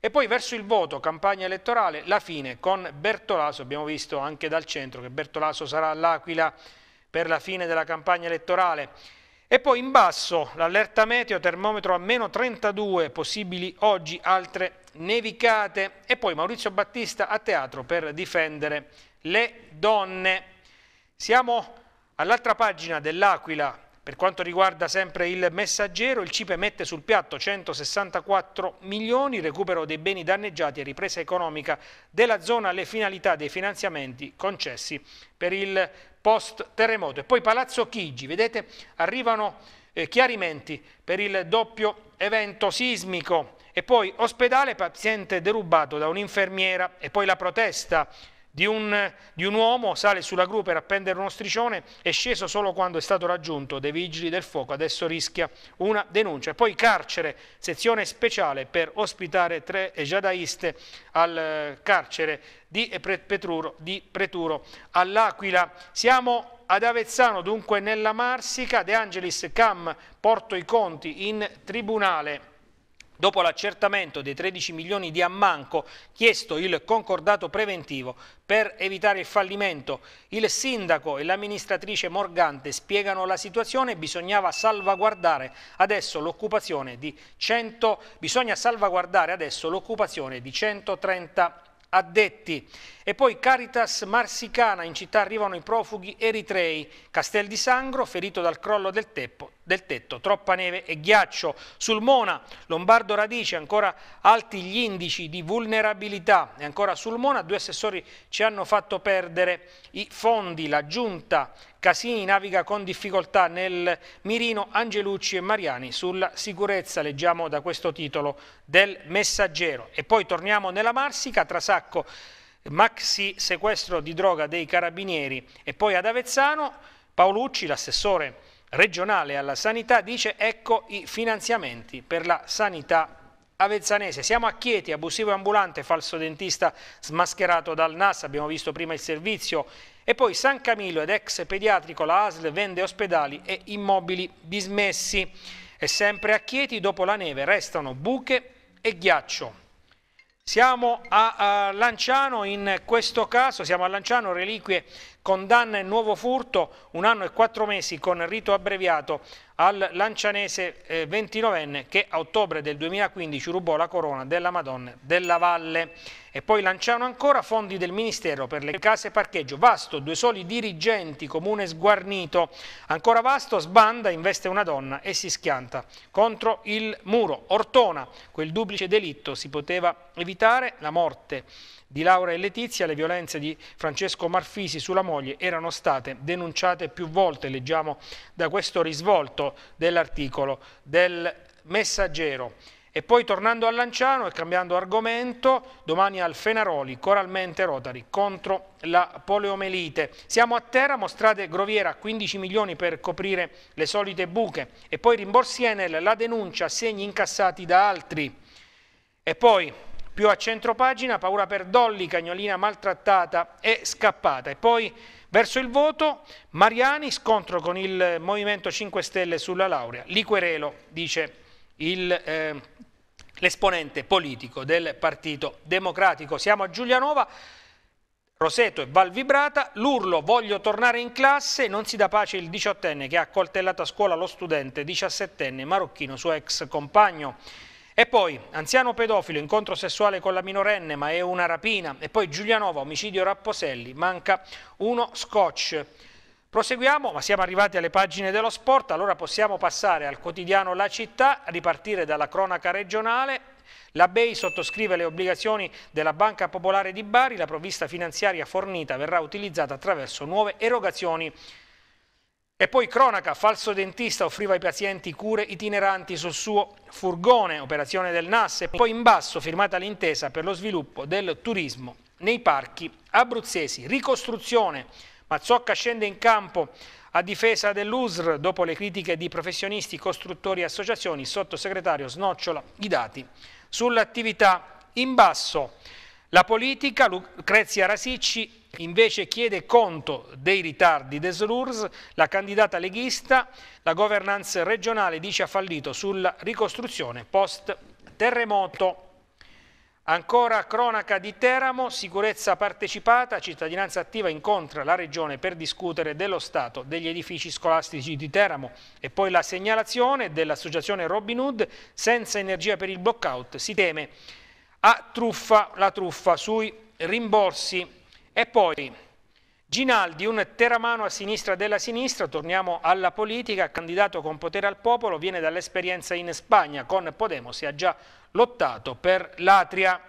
E poi verso il voto, campagna elettorale, la fine con Bertolaso, abbiamo visto anche dal centro che Bertolaso sarà all'Aquila per la fine della campagna elettorale. E poi in basso l'allerta meteo, termometro a meno 32, possibili oggi altre nevicate. E poi Maurizio Battista a teatro per difendere le donne. Siamo all'altra pagina dell'Aquila per quanto riguarda sempre il messaggero, il CIPE mette sul piatto 164 milioni, recupero dei beni danneggiati e ripresa economica della zona alle finalità dei finanziamenti concessi per il post terremoto. E poi Palazzo Chigi, vedete, arrivano eh, chiarimenti per il doppio evento sismico e poi ospedale paziente derubato da un'infermiera e poi la protesta di un, di un uomo, sale sulla gru per appendere uno striscione, è sceso solo quando è stato raggiunto dai vigili del fuoco, adesso rischia una denuncia. Poi carcere, sezione speciale per ospitare tre jadaiste al eh, carcere di Preturo, di Preturo all'Aquila. Siamo ad Avezzano, dunque nella Marsica, De Angelis Cam, Porto i Conti in tribunale Dopo l'accertamento dei 13 milioni di ammanco, chiesto il concordato preventivo per evitare il fallimento, il sindaco e l'amministratrice Morgante spiegano la situazione, bisognava salvaguardare adesso l'occupazione di 100 bisogna salvaguardare adesso l'occupazione di 130 addetti. E poi Caritas Marsicana, in città arrivano i profughi eritrei. Castel di Sangro, ferito dal crollo del, teppo, del tetto, troppa neve e ghiaccio. Sul Mona, Lombardo Radice, ancora alti gli indici di vulnerabilità. E ancora sul Mona, due assessori ci hanno fatto perdere i fondi. La giunta Casini naviga con difficoltà nel mirino Angelucci e Mariani sulla sicurezza, leggiamo da questo titolo del messaggero. E poi torniamo nella Marsica, Trasacco, maxi sequestro di droga dei carabinieri e poi ad Avezzano Paolucci, l'assessore regionale alla sanità, dice ecco i finanziamenti per la sanità Avezzanese. Siamo a Chieti, abusivo ambulante, falso dentista smascherato dal NAS, abbiamo visto prima il servizio, e poi San Camillo ed ex pediatrico, la ASL vende ospedali e immobili dismessi. E sempre a Chieti, dopo la neve, restano buche e ghiaccio. Siamo a, a, Lanciano, in questo caso siamo a Lanciano, reliquie, condanna e nuovo furto, un anno e quattro mesi con rito abbreviato al lancianese eh, 29enne che a ottobre del 2015 rubò la corona della Madonna della Valle. E poi lanciano ancora fondi del Ministero per le case parcheggio. Vasto, due soli dirigenti, comune sguarnito. Ancora Vasto sbanda, investe una donna e si schianta contro il muro. Ortona, quel duplice delitto si poteva evitare, la morte di Laura e Letizia, le violenze di Francesco Marfisi sulla moglie erano state denunciate più volte, leggiamo da questo risvolto dell'articolo del Messaggero. E poi tornando a Lanciano e cambiando argomento, domani al Fenaroli, coralmente Rotari contro la poliomelite. Siamo a Teramo, strade Groviera, 15 milioni per coprire le solite buche. E poi rimborsi Enel, la denuncia, segni incassati da altri. E poi più a centro pagina, paura per Dolly, cagnolina maltrattata e scappata. E poi verso il voto, Mariani, scontro con il Movimento 5 Stelle sulla laurea. Li querelo, dice ehm, l'esponente eh, politico del Partito Democratico. Siamo a Giulianova. Roseto e Val Vibrata, l'urlo voglio tornare in classe, non si dà pace il diciottenne che ha accoltellato a scuola lo studente diciassettenne marocchino, suo ex compagno. E poi, anziano pedofilo, incontro sessuale con la minorenne, ma è una rapina. E poi Giulianova, omicidio Rapposelli, manca uno scotch. Proseguiamo, ma siamo arrivati alle pagine dello sport, allora possiamo passare al quotidiano La Città, ripartire dalla cronaca regionale. La BEI sottoscrive le obbligazioni della Banca Popolare di Bari, la provvista finanziaria fornita verrà utilizzata attraverso nuove erogazioni e poi cronaca, falso dentista offriva ai pazienti cure itineranti sul suo furgone, operazione del NAS, e poi in basso firmata l'intesa per lo sviluppo del turismo nei parchi abruzzesi. Ricostruzione, Mazzocca scende in campo a difesa dell'USR dopo le critiche di professionisti, costruttori e associazioni, sottosegretario snocciola i dati sull'attività in basso. La politica, Lucrezia Rasicci Invece chiede conto dei ritardi des la candidata leghista, la governance regionale dice ha fallito sulla ricostruzione post terremoto. Ancora cronaca di Teramo, sicurezza partecipata, cittadinanza attiva incontra la Regione per discutere dello stato degli edifici scolastici di Teramo e poi la segnalazione dell'associazione Robin Hood, senza energia per il blockout, si teme a truffa, la truffa sui rimborsi e poi Ginaldi, un teramano a sinistra della sinistra, torniamo alla politica, candidato con potere al popolo, viene dall'esperienza in Spagna con Podemos e ha già lottato per l'Atria.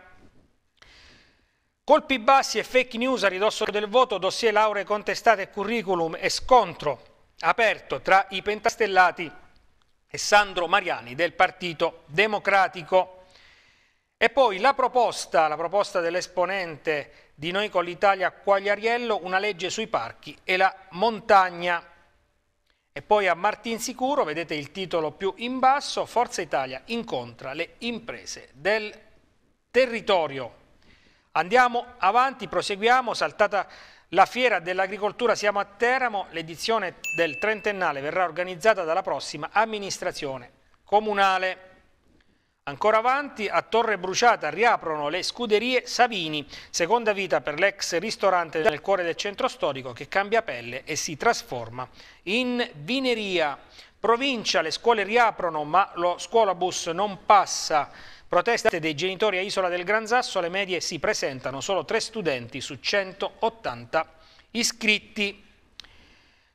Colpi bassi e fake news a ridosso del voto, dossier lauree contestate curriculum e scontro aperto tra i pentastellati e Sandro Mariani del Partito Democratico. E poi la proposta, la proposta dell'esponente di Noi con l'Italia Quagliariello, una legge sui parchi e la montagna. E poi a Martinsicuro, vedete il titolo più in basso, Forza Italia incontra le imprese del territorio. Andiamo avanti, proseguiamo, saltata la fiera dell'agricoltura siamo a Teramo, l'edizione del trentennale verrà organizzata dalla prossima amministrazione comunale. Ancora avanti, a Torre Bruciata riaprono le scuderie Savini, seconda vita per l'ex ristorante nel cuore del centro storico che cambia pelle e si trasforma in vineria. Provincia, le scuole riaprono ma lo scuolabus non passa. Proteste dei genitori a Isola del Gran Sasso, alle medie si presentano solo tre studenti su 180 iscritti.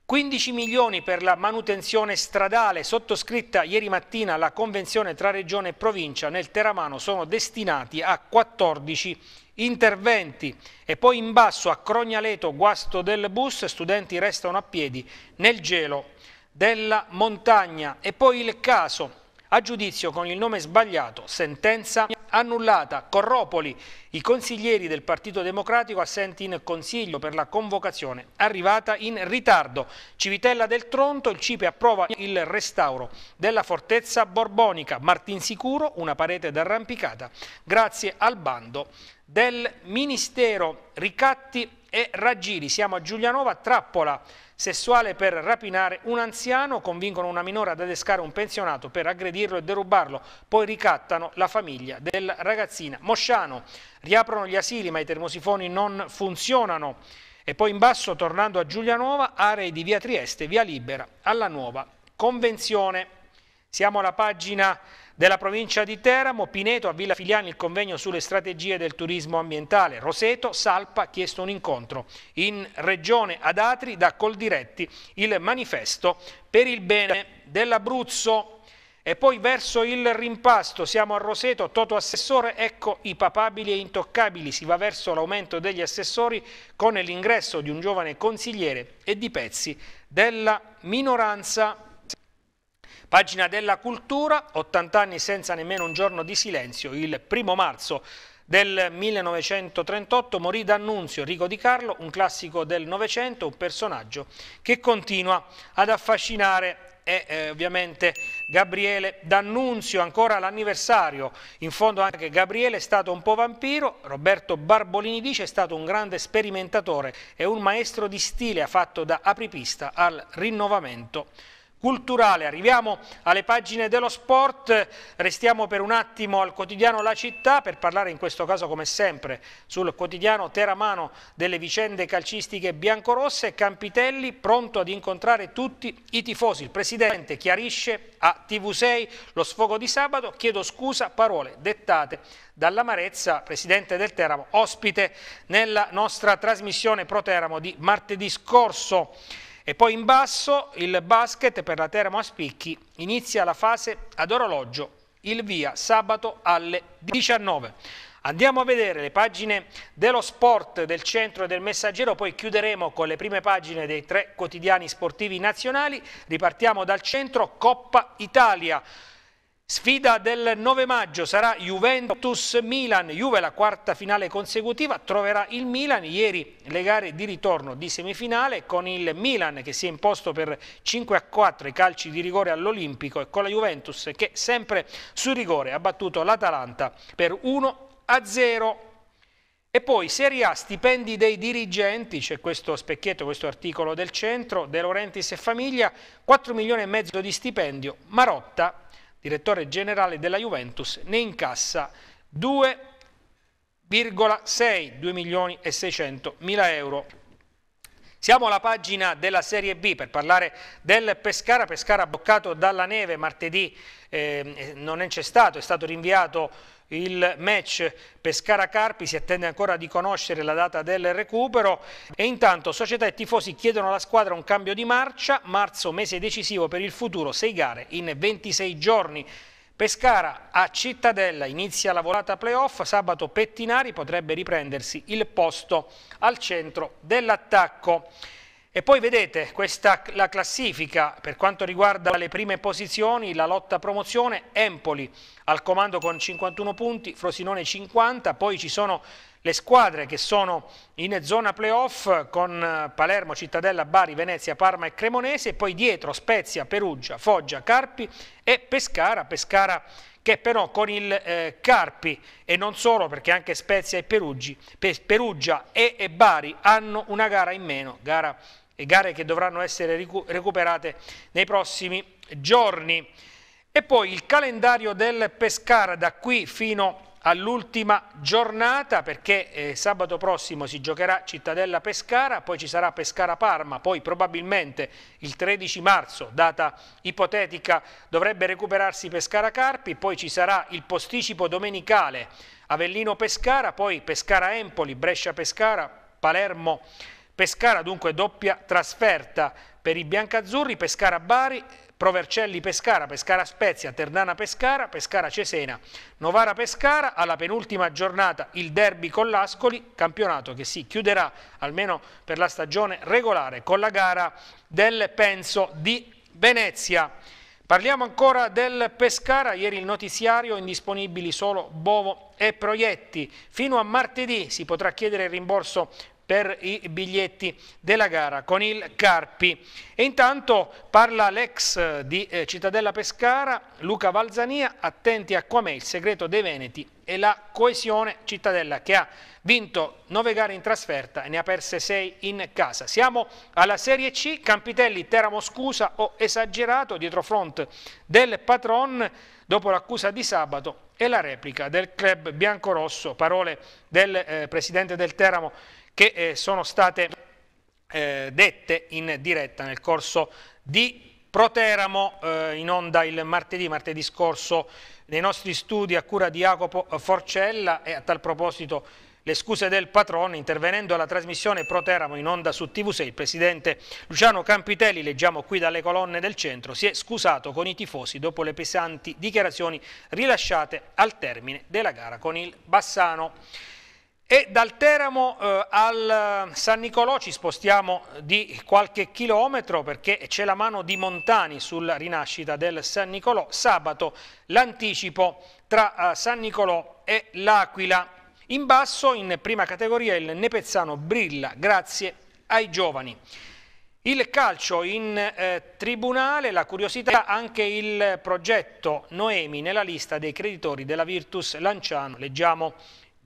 15 milioni per la manutenzione stradale, sottoscritta ieri mattina alla convenzione tra regione e provincia nel Teramano sono destinati a 14 interventi e poi in basso a Crognaleto guasto del bus, studenti restano a piedi nel gelo della montagna e poi il caso a giudizio con il nome sbagliato, sentenza annullata, Corropoli, i consiglieri del Partito Democratico assenti in consiglio per la convocazione, arrivata in ritardo, Civitella del Tronto, il Cipe approva il restauro della fortezza borbonica, Martinsicuro, una parete d'arrampicata, grazie al bando del Ministero, ricatti e raggiri. Siamo a Giulianova, trappola sessuale per rapinare un anziano, convincono una minore ad adescare un pensionato per aggredirlo e derubarlo, poi ricattano la famiglia della ragazzina. Mosciano, riaprono gli asili ma i termosifoni non funzionano. E poi in basso, tornando a Giulianova, aree di via Trieste, via Libera, alla nuova convenzione. Siamo alla pagina della provincia di Teramo, Pineto a Villa Filiani il convegno sulle strategie del turismo ambientale. Roseto, Salpa ha chiesto un incontro. In regione ad Atri da Coldiretti il manifesto per il bene dell'Abruzzo. E poi verso il rimpasto, siamo a Roseto, Toto Assessore, ecco i papabili e intoccabili, si va verso l'aumento degli assessori con l'ingresso di un giovane consigliere e di pezzi della minoranza Pagina della cultura, 80 anni senza nemmeno un giorno di silenzio, il primo marzo del 1938 morì D'Annunzio, Rico di Carlo, un classico del Novecento, un personaggio che continua ad affascinare e eh, ovviamente Gabriele D'Annunzio, ancora l'anniversario, in fondo anche Gabriele è stato un po' vampiro, Roberto Barbolini dice è stato un grande sperimentatore e un maestro di stile ha fatto da apripista al rinnovamento culturale. Arriviamo alle pagine dello sport, restiamo per un attimo al quotidiano La Città per parlare in questo caso come sempre sul quotidiano Teramano delle vicende calcistiche biancorosse. Campitelli pronto ad incontrare tutti i tifosi. Il presidente chiarisce a TV6 lo sfogo di sabato, chiedo scusa, parole dettate dall'amarezza, presidente del Teramo, ospite nella nostra trasmissione Pro Teramo di martedì scorso. E poi in basso il basket per la Teramo a Spicchi inizia la fase ad orologio, il via sabato alle 19. Andiamo a vedere le pagine dello sport del centro e del messaggero, poi chiuderemo con le prime pagine dei tre quotidiani sportivi nazionali. Ripartiamo dal centro, Coppa Italia. Sfida del 9 maggio sarà Juventus-Milan, Juve la quarta finale consecutiva, troverà il Milan, ieri le gare di ritorno di semifinale con il Milan che si è imposto per 5 a 4 i calci di rigore all'Olimpico e con la Juventus che sempre su rigore ha battuto l'Atalanta per 1 a 0. E poi Serie A, stipendi dei dirigenti, c'è questo specchietto, questo articolo del centro, De Laurentiis e famiglia, 4 milioni e mezzo di stipendio, Marotta direttore generale della Juventus, ne incassa 2,6 milioni e 600 mila euro. Siamo alla pagina della Serie B per parlare del Pescara, Pescara bloccato dalla neve martedì eh, non c'è stato, è stato rinviato il match Pescara-Carpi si attende ancora di conoscere la data del recupero e intanto società e tifosi chiedono alla squadra un cambio di marcia, marzo mese decisivo per il futuro, 6 gare in 26 giorni. Pescara a Cittadella inizia la volata playoff, sabato Pettinari potrebbe riprendersi il posto al centro dell'attacco. E poi vedete questa, la classifica per quanto riguarda le prime posizioni, la lotta promozione, Empoli al comando con 51 punti, Frosinone 50, poi ci sono le squadre che sono in zona playoff con eh, Palermo, Cittadella, Bari, Venezia, Parma e Cremonese, e poi dietro Spezia, Perugia, Foggia, Carpi e Pescara, Pescara che però con il eh, Carpi e non solo perché anche Spezia e Peruggi, Perugia e, e Bari hanno una gara in meno, gara gare che dovranno essere ricu recuperate nei prossimi giorni. E poi il calendario del Pescara da qui fino all'ultima giornata perché eh, sabato prossimo si giocherà Cittadella Pescara, poi ci sarà Pescara Parma, poi probabilmente il 13 marzo, data ipotetica, dovrebbe recuperarsi Pescara Carpi, poi ci sarà il posticipo domenicale Avellino Pescara, poi Pescara Empoli, Brescia Pescara, Palermo Pescara Pescara dunque doppia trasferta per i biancazzurri, Pescara-Bari, Provercelli-Pescara, Pescara-Spezia, Ternana-Pescara, Pescara-Cesena, Novara-Pescara, alla penultima giornata il derby con l'Ascoli, campionato che si chiuderà almeno per la stagione regolare con la gara del Penso di Venezia. Parliamo ancora del Pescara, ieri il notiziario indisponibili solo Bovo e Proietti. Fino a martedì si potrà chiedere il rimborso per i biglietti della gara con il Carpi. E intanto parla l'ex eh, di eh, Cittadella Pescara, Luca Valzania, attenti a Quame, il segreto dei Veneti e la coesione Cittadella che ha vinto nove gare in trasferta e ne ha perse sei in casa. Siamo alla Serie C, Campitelli, Teramo scusa, ho esagerato, dietro front del patron dopo l'accusa di sabato e la replica del club biancorosso, parole del eh, presidente del Teramo che eh, sono state eh, dette in diretta nel corso di Proteramo eh, in onda il martedì, martedì scorso nei nostri studi a cura di Jacopo Forcella e a tal proposito le scuse del patrono intervenendo alla trasmissione Proteramo in onda su TV6 il presidente Luciano Campitelli leggiamo qui dalle colonne del centro si è scusato con i tifosi dopo le pesanti dichiarazioni rilasciate al termine della gara con il Bassano e dal Teramo eh, al eh, San Nicolò ci spostiamo di qualche chilometro perché c'è la mano di Montani sulla rinascita del San Nicolò. Sabato l'anticipo tra eh, San Nicolò e l'Aquila. In basso, in prima categoria, il Nepezzano brilla grazie ai giovani. Il calcio in eh, tribunale, la curiosità, anche il progetto Noemi nella lista dei creditori della Virtus Lanciano. Leggiamo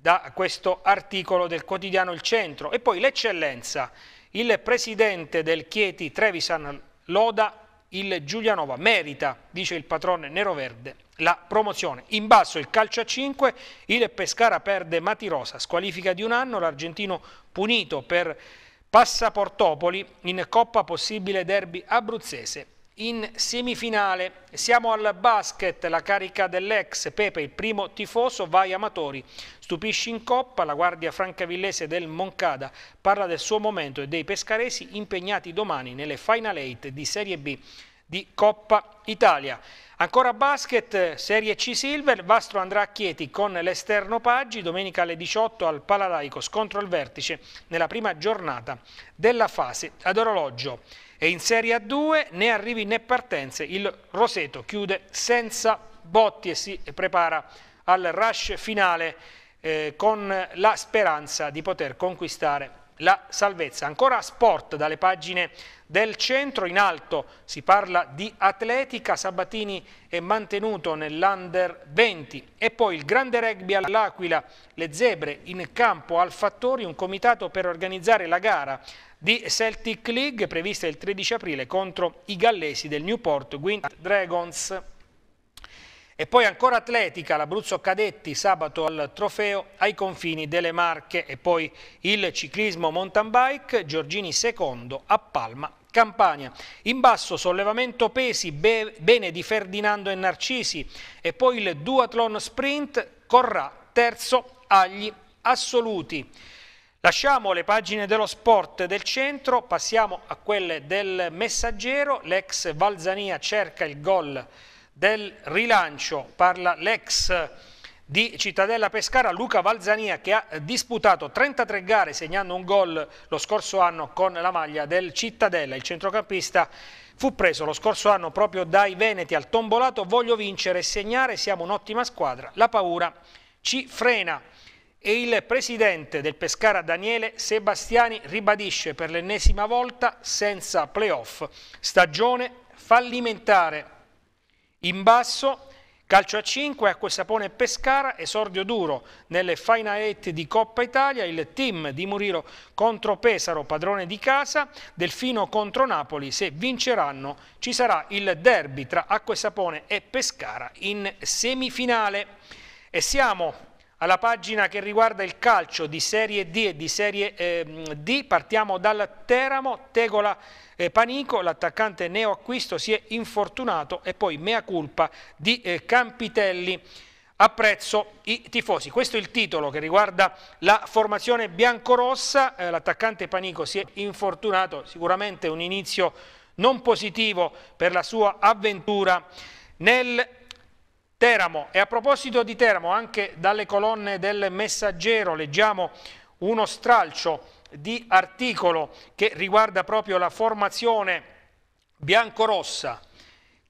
da questo articolo del quotidiano Il Centro. E poi l'eccellenza, il presidente del Chieti Trevisan Loda, il Giulianova merita, dice il patrone nero-verde, la promozione. In basso il calcio a 5, il Pescara perde Matirosa, squalifica di un anno, l'argentino punito per Passaportopoli in Coppa Possibile Derby Abruzzese in semifinale. Siamo al basket, la carica dell'ex Pepe, il primo tifoso, vai amatori. Stupisci in coppa, la guardia francavillese del Moncada parla del suo momento e dei pescaresi impegnati domani nelle Final 8 di Serie B di Coppa Italia. Ancora basket, Serie C Silver, Vastro andrà a Chieti con l'esterno Paggi, domenica alle 18 al Paladaico, scontro al vertice nella prima giornata della fase ad orologio e in Serie A2 né arrivi né partenze. Il Roseto chiude senza botti e si prepara al rush finale eh, con la speranza di poter conquistare la salvezza. Ancora sport dalle pagine del centro, in alto si parla di atletica, Sabatini è mantenuto nell'Under 20 e poi il grande rugby all'Aquila, le zebre in campo al Fattori, un comitato per organizzare la gara di Celtic League prevista il 13 aprile contro i gallesi del Newport Gwyn Dragons. E poi ancora atletica, l'Abruzzo Cadetti sabato al trofeo ai confini delle Marche e poi il ciclismo mountain bike, Giorgini secondo a Palma Campania. In basso sollevamento pesi, be bene di Ferdinando e Narcisi e poi il duathlon sprint, Corrà terzo agli assoluti. Lasciamo le pagine dello sport del centro, passiamo a quelle del messaggero, l'ex Valzania cerca il gol del rilancio, parla l'ex di Cittadella Pescara, Luca Valzania che ha disputato 33 gare segnando un gol lo scorso anno con la maglia del Cittadella, il centrocampista Fu preso lo scorso anno proprio dai Veneti al tombolato, voglio vincere e segnare, siamo un'ottima squadra, la paura ci frena e il presidente del Pescara Daniele Sebastiani ribadisce per l'ennesima volta senza playoff, stagione fallimentare. In basso Calcio a 5, Acque Sapone e Pescara, esordio duro nelle Final 8 di Coppa Italia, il team di Muriro contro Pesaro, padrone di casa, Delfino contro Napoli, se vinceranno ci sarà il derby tra Acque Sapone e Pescara in semifinale. E siamo alla pagina che riguarda il calcio di Serie D e di Serie eh, D. Partiamo dal Teramo, Tegola eh, Panico, l'attaccante neoacquisto si è infortunato e poi mea culpa di eh, Campitelli. Apprezzo i tifosi. Questo è il titolo che riguarda la formazione biancorossa. Eh, l'attaccante Panico si è infortunato, sicuramente un inizio non positivo per la sua avventura nel Teramo. E a proposito di Teramo, anche dalle colonne del Messaggero leggiamo uno stralcio di articolo che riguarda proprio la formazione biancorossa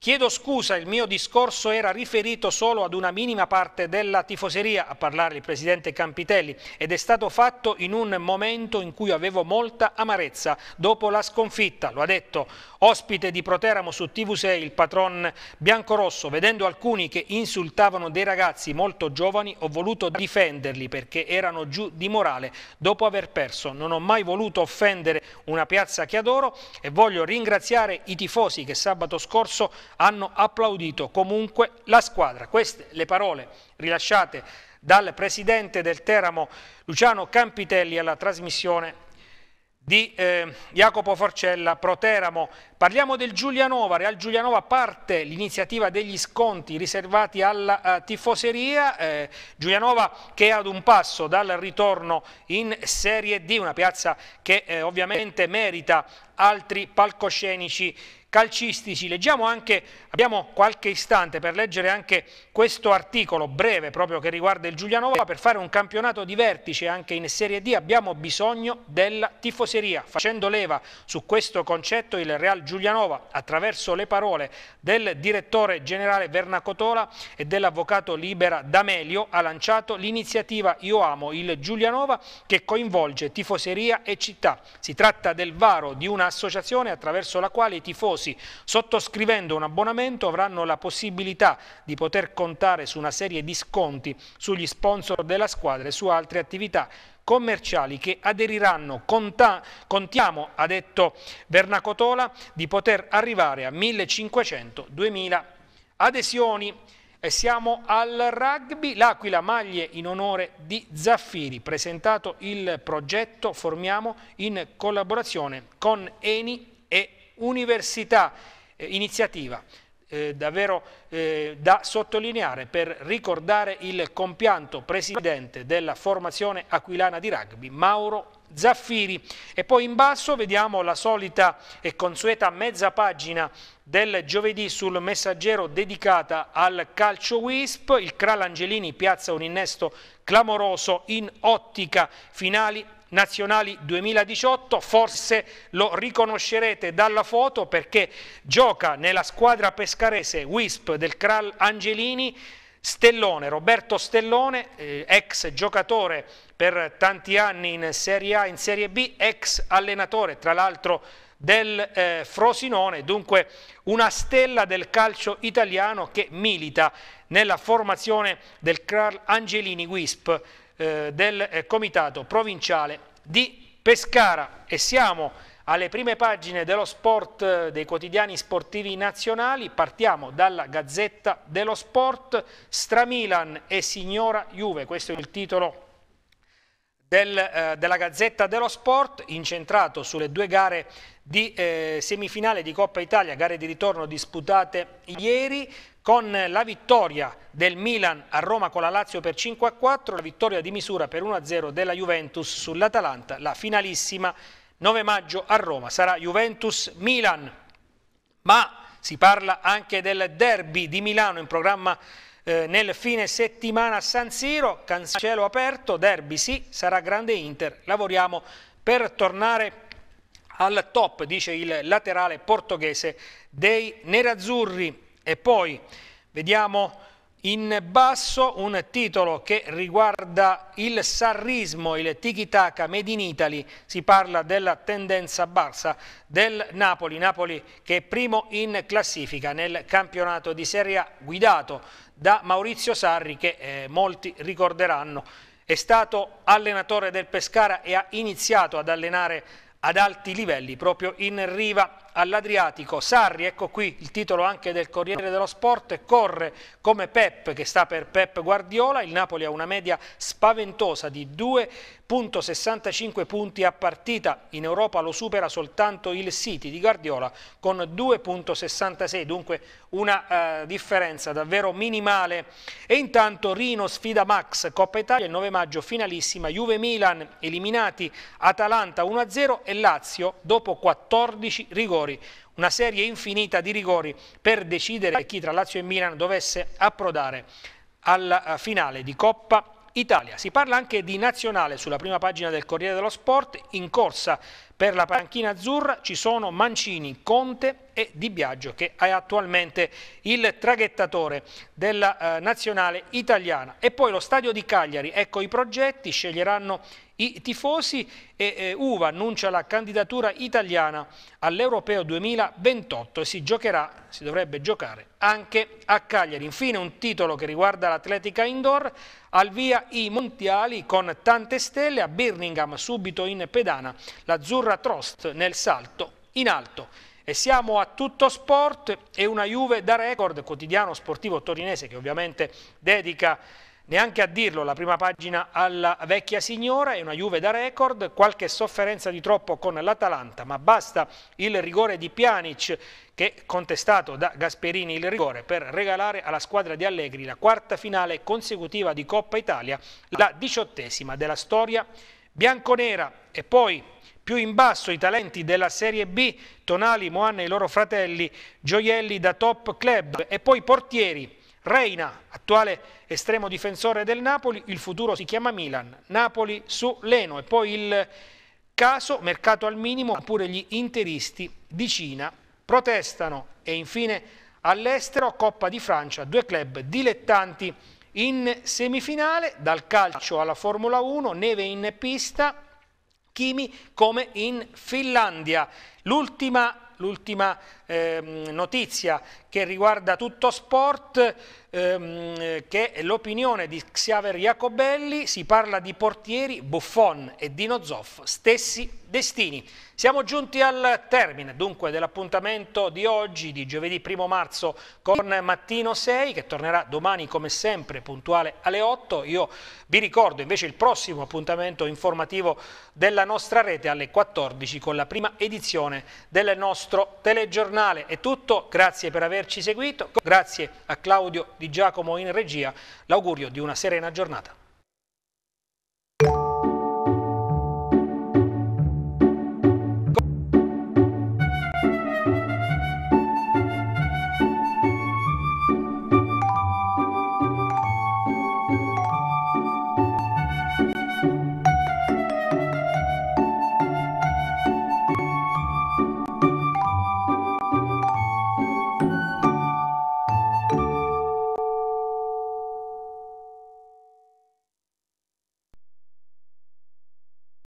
Chiedo scusa, il mio discorso era riferito solo ad una minima parte della tifoseria, a parlare il presidente Campitelli, ed è stato fatto in un momento in cui avevo molta amarezza dopo la sconfitta, lo ha detto ospite di Proteramo su TV6 il patron biancorosso, vedendo alcuni che insultavano dei ragazzi molto giovani, ho voluto difenderli perché erano giù di morale dopo aver perso. Non ho mai voluto offendere una piazza che adoro e voglio ringraziare i tifosi che sabato scorso hanno applaudito comunque la squadra. Queste le parole rilasciate dal presidente del Teramo Luciano Campitelli alla trasmissione di eh, Jacopo Forcella Proteramo Parliamo del Giulianova, Real Giulianova parte l'iniziativa degli sconti riservati alla eh, tifoseria, eh, Giulianova che è ad un passo dal ritorno in Serie D, una piazza che eh, ovviamente merita altri palcoscenici calcistici. Leggiamo anche, abbiamo qualche istante per leggere anche questo articolo breve proprio che riguarda il Giulianova. Per fare un campionato di vertice anche in Serie D abbiamo bisogno della tifoseria. Facendo leva su questo concetto il Real Giulianova Giulianova attraverso le parole del direttore generale Vernacotola e dell'avvocato libera D'Amelio ha lanciato l'iniziativa Io amo il Giulianova che coinvolge tifoseria e città. Si tratta del varo di un'associazione attraverso la quale i tifosi sottoscrivendo un abbonamento avranno la possibilità di poter contare su una serie di sconti sugli sponsor della squadra e su altre attività commerciali che aderiranno, conta, contiamo, ha detto Vernacotola, di poter arrivare a 1500-2000 adesioni. E siamo al rugby, l'Aquila maglie in onore di Zaffiri, presentato il progetto Formiamo in collaborazione con Eni e Università, eh, iniziativa eh, davvero eh, da sottolineare per ricordare il compianto presidente della formazione aquilana di rugby, Mauro Zaffiri. E poi in basso vediamo la solita e consueta mezza pagina del giovedì sul messaggero dedicata al calcio WISP, il Cral Angelini piazza un innesto clamoroso in ottica finali nazionali 2018, forse lo riconoscerete dalla foto perché gioca nella squadra pescarese Wisp del Kral Angelini, Stellone, Roberto Stellone, eh, ex giocatore per tanti anni in Serie A, in Serie B, ex allenatore tra l'altro del eh, Frosinone, dunque una stella del calcio italiano che milita nella formazione del Carl Angelini Wisp eh, del eh, Comitato Provinciale di Pescara e siamo alle prime pagine dello sport, eh, dei quotidiani sportivi nazionali, partiamo dalla Gazzetta dello Sport, Stramilan e Signora Juve, questo è il titolo del, eh, della Gazzetta dello Sport, incentrato sulle due gare di eh, semifinale di Coppa Italia, gare di ritorno disputate ieri, con la vittoria del Milan a Roma con la Lazio per 5-4, a la vittoria di misura per 1-0 a della Juventus sull'Atalanta, la finalissima 9 maggio a Roma sarà Juventus-Milan, ma si parla anche del derby di Milano in programma eh, nel fine settimana a San Siro, cancello aperto, derby sì, sarà grande Inter, lavoriamo per tornare al top, dice il laterale portoghese dei Nerazzurri. E poi vediamo in basso un titolo che riguarda il sarrismo, il tiki-taka made in Italy, si parla della tendenza bassa del Napoli, Napoli che è primo in classifica nel campionato di Serie A guidato da Maurizio Sarri che eh, molti ricorderanno. È stato allenatore del Pescara e ha iniziato ad allenare ad alti livelli proprio in riva all'Adriatico. Sarri, ecco qui il titolo anche del Corriere dello Sport, corre come Pep che sta per Pep Guardiola, il Napoli ha una media spaventosa di 2 3,65 punti a partita. In Europa lo supera soltanto il City di Guardiola con 2,66, dunque una eh, differenza davvero minimale. E intanto Rino sfida Max, Coppa Italia il 9 maggio finalissima, Juve-Milan eliminati, Atalanta 1-0 e Lazio dopo 14 rigori una serie infinita di rigori per decidere chi tra Lazio e Milan dovesse approdare alla eh, finale di Coppa Italia. Si parla anche di nazionale sulla prima pagina del Corriere dello Sport, in corsa per la panchina azzurra ci sono Mancini, Conte e Di Biagio che è attualmente il traghettatore della eh, nazionale italiana. E poi lo stadio di Cagliari, ecco i progetti, sceglieranno i tifosi e eh, Uva annuncia la candidatura italiana all'Europeo 2028 e si giocherà, si dovrebbe giocare anche a Cagliari. Infine un titolo che riguarda l'atletica indoor, al via i mondiali con tante stelle a Birmingham subito in pedana, l'Azzurra Trost nel salto in alto. E siamo a tutto sport e una Juve da record, quotidiano sportivo torinese che ovviamente dedica Neanche a dirlo, la prima pagina alla vecchia signora è una Juve da record, qualche sofferenza di troppo con l'Atalanta, ma basta il rigore di Pjanic che contestato da Gasperini il rigore per regalare alla squadra di Allegri la quarta finale consecutiva di Coppa Italia, la diciottesima della storia bianconera e poi più in basso i talenti della Serie B, Tonali, Moanne e i loro fratelli, gioielli da top club e poi portieri Reina, attuale estremo difensore del Napoli, il futuro si chiama Milan, Napoli su Leno e poi il caso mercato al minimo, pure gli interisti di Cina protestano e infine all'estero Coppa di Francia, due club dilettanti in semifinale, dal calcio alla Formula 1, neve in pista, Kimi come in Finlandia. L'ultima ehm, notizia che riguarda tutto sport, ehm, che è l'opinione di Xaver Jacobelli, si parla di portieri, Buffon e Dino Zoff, stessi destini. Siamo giunti al termine dunque dell'appuntamento di oggi, di giovedì 1 marzo con Mattino 6 che tornerà domani come sempre puntuale alle 8. Io vi ricordo invece il prossimo appuntamento informativo della nostra rete alle 14 con la prima edizione del nostro telegiornale settimanale è tutto, grazie per averci seguito, grazie a Claudio Di Giacomo in regia, l'augurio di una serena giornata.